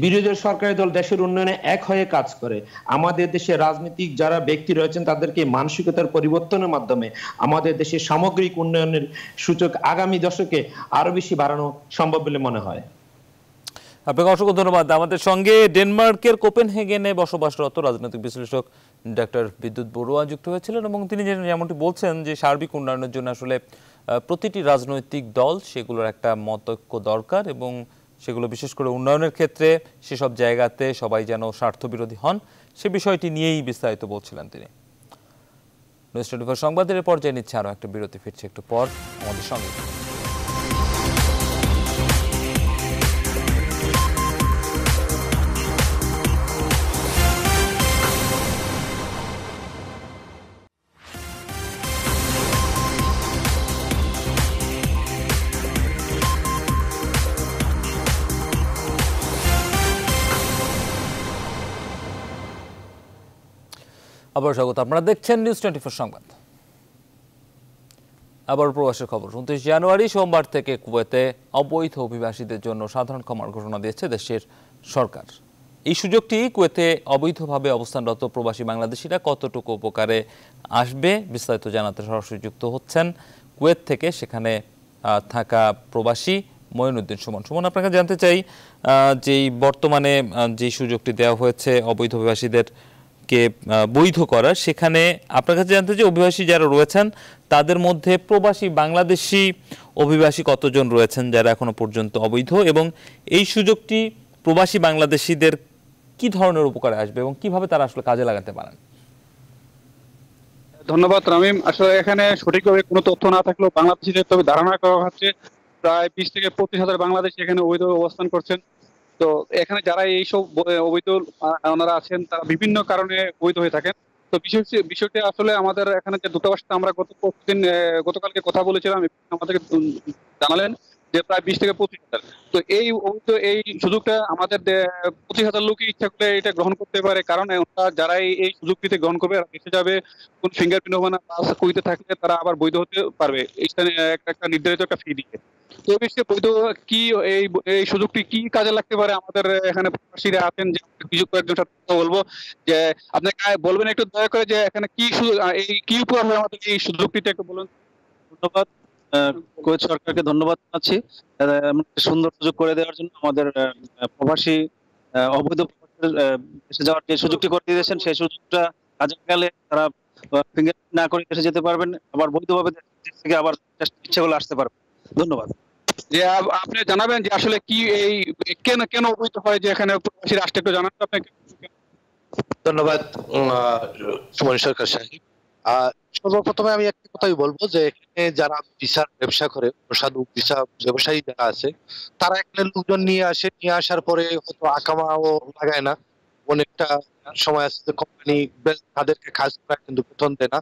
বিরোধী সরকারি দল দেশের উন্নয়নে এক হয়ে কাজ করে আমাদের দেশে রাজনৈতিক যারা ব্যক্তি রয়েছেন তাদেরকে মানসিকতার পরিবর্তনের মাধ্যমে আমাদের দেশের সামগ্রিক উন্নয়নের সূচক আগামী দশকে আরো বেশি বাড়ানো সম্ভব বলে মনে হয় আপনাকে অসংখ্য ধন্যবাদ আমাদের সঙ্গে ডেনমার্কের হেগেনে বসবাসরত রাজনৈতিক বিশ্লেষক ডাক্তার বিদ্যুৎ বড়ুয়া যুক্ত হয়েছিলেন এবং তিনি যেমনটি বলছেন যে সার্বিক উন্নয়নের জন্য আসলে প্রতিটি রাজনৈতিক দল সেগুলোর একটা মতৈক্য দরকার এবং সেগুলো বিশেষ করে উন্নয়নের ক্ষেত্রে সেসব জায়গাতে সবাই যেন স্বার্থবিরোধী হন সে বিষয়টি নিয়েই বিস্তারিত বলছিলেন তিনি সংবাদের পর্যায়ে নিচ্ছে আরও একটা বিরতি ফিরছে একটু পর আমাদের সঙ্গে আবার স্বাগত আপনারা দেখছেন নিউজ টোয়েন্টি ফোর সংবাদ আবার প্রবাসের খবর উনত্রিশ জানুয়ারি সোমবার থেকে কুয়েতে অবৈধ অভিবাসীদের জন্য সাধারণ ক্ষমার ঘোষণা দিয়েছে দেশের সরকার এই সুযোগটি কুয়েতে অবৈধভাবে অবস্থানরত প্রবাসী বাংলাদেশিরা কতটুকু উপকারে আসবে বিস্তারিত জানাতে সরাসরি যুক্ত হচ্ছেন কুয়েত থেকে সেখানে থাকা প্রবাসী ময়নুদ্দিন সুমন সুমন আপনাকে জানতে চাই যে বর্তমানে যে সুযোগটি দেওয়া হয়েছে অবৈধ অভিবাসীদের কে বৈধ করার সেখানে আপনার কাছে জানতে যে অভিবাসী যারা রয়েছেন তাদের মধ্যে প্রবাসী বাংলাদেশি অভিবাসী কতজন রয়েছেন যারা এখনো পর্যন্ত অবৈধ এবং এই সুযোগটি প্রবাসী বাংলাদেশিদের কি ধরনের উপকারে আসবে এবং কিভাবে তারা আসলে কাজে লাগাতে পারেন ধন্যবাদ রামিম আসলে এখানে সঠিকভাবে কোনো তথ্য না থাকলেও বাংলাদেশিদের তবে ধারণা করা হচ্ছে প্রায় বিশ থেকে পঁচিশ হাজার বাংলাদেশি এখানে অবৈধ অবস্থান করছেন তো এখানে যারা এইসব অবৈধ ওনারা আছেন তারা বিভিন্ন কারণে বৈধ হয়ে থাকেন তো বিশেষ বিষয়টি আসলে আমাদের এখানে যে দূতাবাসটা আমরা গত দিন গতকালকে কথা বলেছিলাম আমাদেরকে জানালেন যে প্রায় বিশ থেকে পঁচিশ হাজার তো এই তো এই সুযোগটা আমাদের পঁচিশ হাজার লোকই ইচ্ছা করে এটা গ্রহণ করতে পারে কারণ যারাই এই সুযোগ সুযোগটিতে গ্রহণ করবে এসে যাবে কোন ফিঙ্গারপ্রিন্ট হবে না পাস কুইতে থাকলে তারা আবার বৈধ হতে পারবে একটা নির্ধারিত একটা ফি দিয়ে তো বিষয়ে বৈধ কি এই এই সুযোগটি কি কাজে লাগতে পারে আমাদের এখানে প্রবাসীরা আছেন যে কিছু কয়েকজন সাথে বলবো যে আপনি বলবেন একটু দয়া করে যে এখানে কি এই কি উপহার আমাদের এই সুযোগটিতে একটু বলুন ধন্যবাদ কুয়েত সরকারকে ধন্যবাদ জানাচ্ছি সুন্দর সুযোগ করে দেওয়ার জন্য আমাদের প্রবাসী অবৈধ দেশে যাওয়ার যে সুযোগটি করে দিয়েছেন সেই সুযোগটা আজকালে তারা ফিঙ্গার না করে দেশে যেতে পারবেন আবার বৈধভাবে থেকে আবার ইচ্ছে করলে আসতে পারবেন ধন্যবাদ যে আপনি জানাবেন যে আসলে কি এই কেন কেন অবৈধ হয় যে এখানে প্রবাসী রাষ্ট্রে একটু জানান আপনাকে ধন্যবাদ সুমন সরকার সাহেব সর্বপ্রথমে আমি একটা কথাই বলবো যে এখানে যারা ভিসার ব্যবসা করে সাধু ভিসা ব্যবসায়ী যারা আছে তারা এখানে লোকজন নিয়ে আসে নিয়ে আসার পরে হয়তো ও লাগায় না অনেকটা সময় আছে যে কোম্পানি তাদেরকে কাজ করা কিন্তু প্রথম দেয় না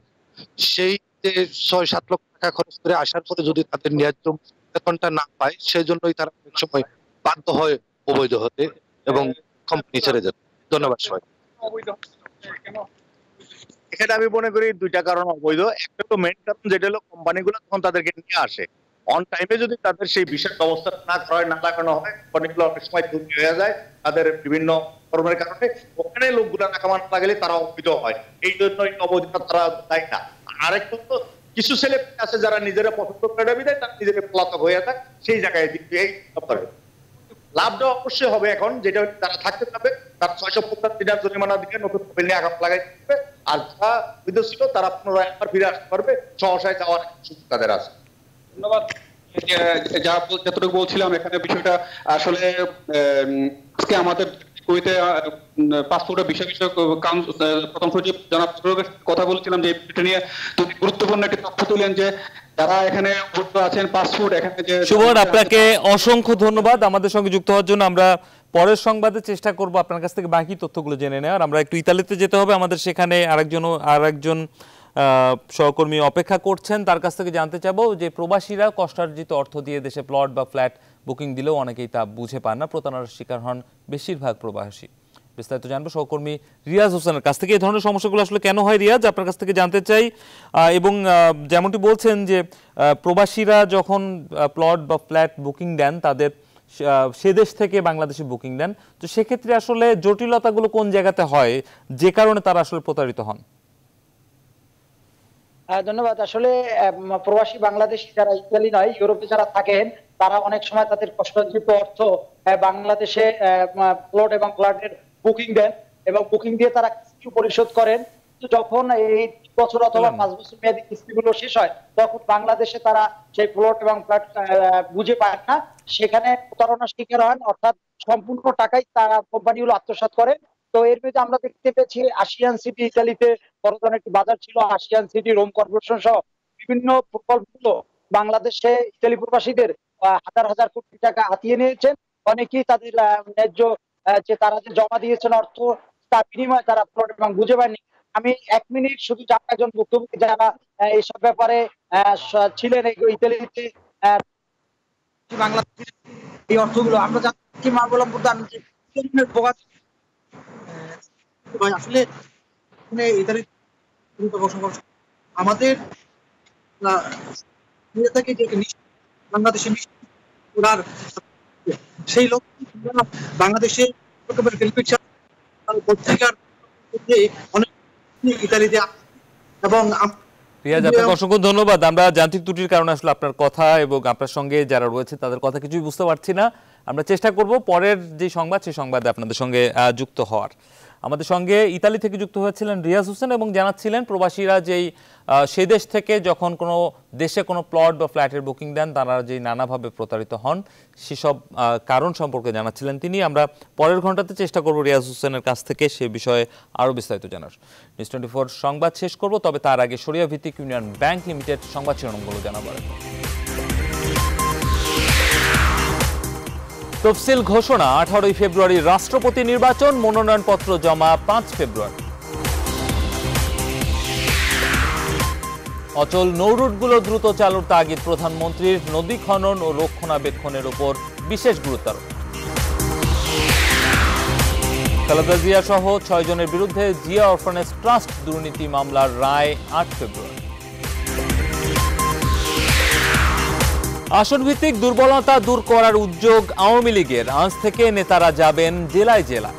সেই যে ছয় সাত লক্ষ টাকা খরচ করে আসার পরে যদি তাদের ন্যায্য বেতনটা না পায় সেই জন্যই তারা অনেক সময় বাধ্য হয় অবৈধ হতে এবং কোম্পানি ছেড়ে যেতে ধন্যবাদ সবাই এখানে আমি মনে করি দুইটা কারণ অবৈধ একটা তো মেন কারণ যেটা হলো কোম্পানিগুলো তখন তাদেরকে নিয়ে আসে অন টাইমে যদি তাদের সেই বিশেষ ব্যবস্থা না করা না লাগানো হয় কোম্পানিগুলো অনেক সময় দূর হয়ে যায় তাদের বিভিন্ন কর্মের কারণে ওখানে লোকগুলো টাকা মানা লাগলে তারা অবৈধ হয় এই জন্য অবৈধতা তারা দেয় না আরেকটা তো কিছু ছেলে আছে যারা নিজেরা পছন্দ করে দেয় তারা নিজেরা পলাতক হয়ে থাকে সেই জায়গায় দিক দিয়ে করে লাভটা অবশ্যই হবে এখন যেটা তারা থাকতে পারবে তার ছয়শো পঞ্চাশ মিটার জরিমানা দিকে নতুন মোবাইল নিয়ে আঘাত লাগাই থাকবে আর যারা বিদেশ ছিল তারা পুনরায় একবার ফিরে আসতে পারবে সহসায় যাওয়ার সুযোগ তাদের আছে ধন্যবাদ যা যতটুকু বলছিলাম এখানে বিষয়টা আসলে আজকে আমাদের কুয়েতে পাসপোর্টের বিষয় বিষয়ক প্রথম সচিব জনাব কথা বলছিলাম যে নিয়ে তিনি গুরুত্বপূর্ণ একটি তথ্য তুলেন যে যারা এখানে উপস্থিত আছেন পাসপোর্ট এখানে যে সুবর আপনাকে অসংখ্য ধন্যবাদ আমাদের সঙ্গে যুক্ত হওয়ার জন্য আমরা পরের সংবাদে চেষ্টা করব আপনার কাছ থেকে বাকি তথ্যগুলো জেনে নেওয়ার আমরা একটু ইতালিতে যেতে হবে আমাদের সেখানে আরেকজন আরেকজন সহকর্মী অপেক্ষা করছেন তার কাছ থেকে জানতে চাবো যে প্রবাসীরা কষ্টার্জিত অর্থ দিয়ে দেশে প্লট বা ফ্ল্যাট বুকিং দিলেও অনেকেই তা বুঝে পান না প্রতারণার শিকার হন বেশিরভাগ প্রবাসী বিস্তারিত জানবো সহকর্মী রিয়াজ হোসেনের কাছ থেকে এই ধরনের সমস্যাগুলো আসলে কেন হয় রিয়াজ আপনার কাছ থেকে জানতে চাই এবং যেমনটি বলছেন যে প্রবাসীরা যখন প্লট বা ফ্ল্যাট বুকিং দেন তাদের সে দেশ থেকে বাংলাদেশে বুকিং দেন তো সেক্ষেত্রে আসলে জটিলতাগুলো কোন জায়গাতে হয় যে কারণে তারা আসলে প্রতারিত হন ধন্যবাদ আসলে প্রবাসী বাংলাদেশি যারা ইতালি নয় ইউরোপে যারা থাকেন তারা অনেক সময় তাদের কষ্টজীব অর্থ বাংলাদেশে প্লট এবং ফ্ল্যাটের বুকিং দেন এবং বুকিং দিয়ে তারা কিছু পরিশোধ করেন যখন এই বছর অথবা পাঁচ বছর মেয়াদী কিস্তিগুলো শেষ হয় তখন বাংলাদেশে তারা সেই ফ্লোট এবং ফ্ল্যাট বুঝে পায় না সেখানে প্রতারণার শিকার হন অর্থাৎ সম্পূর্ণ টাকাই তারা কোম্পানিগুলো আত্মসাত করে তো এর মধ্যে আমরা দেখতে পেয়েছি আসিয়ান সিটি ইতালিতে বড় একটি বাজার ছিল আসিয়ান সিটি রোম কর্পোরেশন সহ বিভিন্ন প্রকল্পগুলো বাংলাদেশে ইতালি প্রবাসীদের হাজার হাজার কোটি টাকা হাতিয়ে নিয়েছেন অনেকেই তাদের ন্যায্য যে তারা যে জমা দিয়েছেন অর্থ তার বিনিময়ে তারা প্লট এবং বুঝে পায়নি আমি এক মিনিট শুধু যারা একজন ভুক্তভোগী যারা এইসব ব্যাপারে ছিলেন ইতালিতে বাংলাদেশ এই অর্থগুলো আমরা জানি দান আসলে মানে ইতালি আমাদের বাংলাদেশে সেই লক্ষ্যে বাংলাদেশে অসংখ্য ধন্যবাদ আমরা যান্ত্রিক ত্রুটির কারণে আসলে আপনার কথা এবং আপনার সঙ্গে যারা রয়েছে তাদের কথা কিছুই বুঝতে পারছি না আমরা চেষ্টা করব পরের যে সংবাদ সেই সংবাদে আপনাদের সঙ্গে যুক্ত হওয়ার আমাদের সঙ্গে ইতালি থেকে যুক্ত হয়েছিলেন রিয়াজ হোসেন এবং জানাচ্ছিলেন প্রবাসীরা যেই সে দেশ থেকে যখন কোনো দেশে কোনো প্লট বা ফ্ল্যাটের বুকিং দেন তারা যেই নানাভাবে প্রতারিত হন সেসব কারণ সম্পর্কে জানাচ্ছিলেন তিনি আমরা পরের ঘন্টাতে চেষ্টা করব রিয়াজ হোসেনের কাছ থেকে সে বিষয়ে আরও বিস্তারিত জানার নিউজ টোয়েন্টি সংবাদ শেষ করব তবে তার আগে সরিয়া ভিত্তিক ইউনিয়ন ব্যাংক লিমিটেড সংবাদ শিরোনামগুলো জানাবার তফসিল ঘোষণা আঠারোই ফেব্রুয়ারি রাষ্ট্রপতি নির্বাচন মনোনয়নপত্র জমা পাঁচ ফেব্রুয়ারি অচল নৌরুটগুলো দ্রুত চালুর তাগিদ প্রধানমন্ত্রীর নদী খনন ও রক্ষণাবেক্ষণের উপর বিশেষ গুরুত্ব আরোপ খালেদা জিয়া সহ ছয়জনের বিরুদ্ধে জিয়া অরফানেজ ট্রাস্ট দুর্নীতি মামলার রায় আট ফেব্রুয়ারি আসন ভিত্তিক দুর্বলতা দূর করার উদ্যোগ আওয়ামী লীগের আজ থেকে নেতারা যাবেন জেলায় জেলায়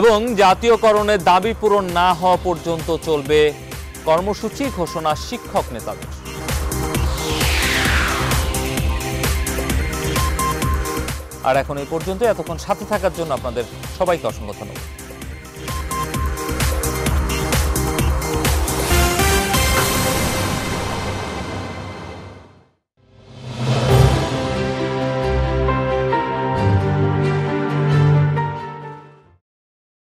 এবং জাতীয়করণের দাবি পূরণ না হওয়া পর্যন্ত চলবে কর্মসূচি ঘোষণা শিক্ষক নেতাদের আর এখন এই পর্যন্ত এতক্ষণ সাথে থাকার জন্য আপনাদের সবাইকে অসংখ্য ধন্যবাদ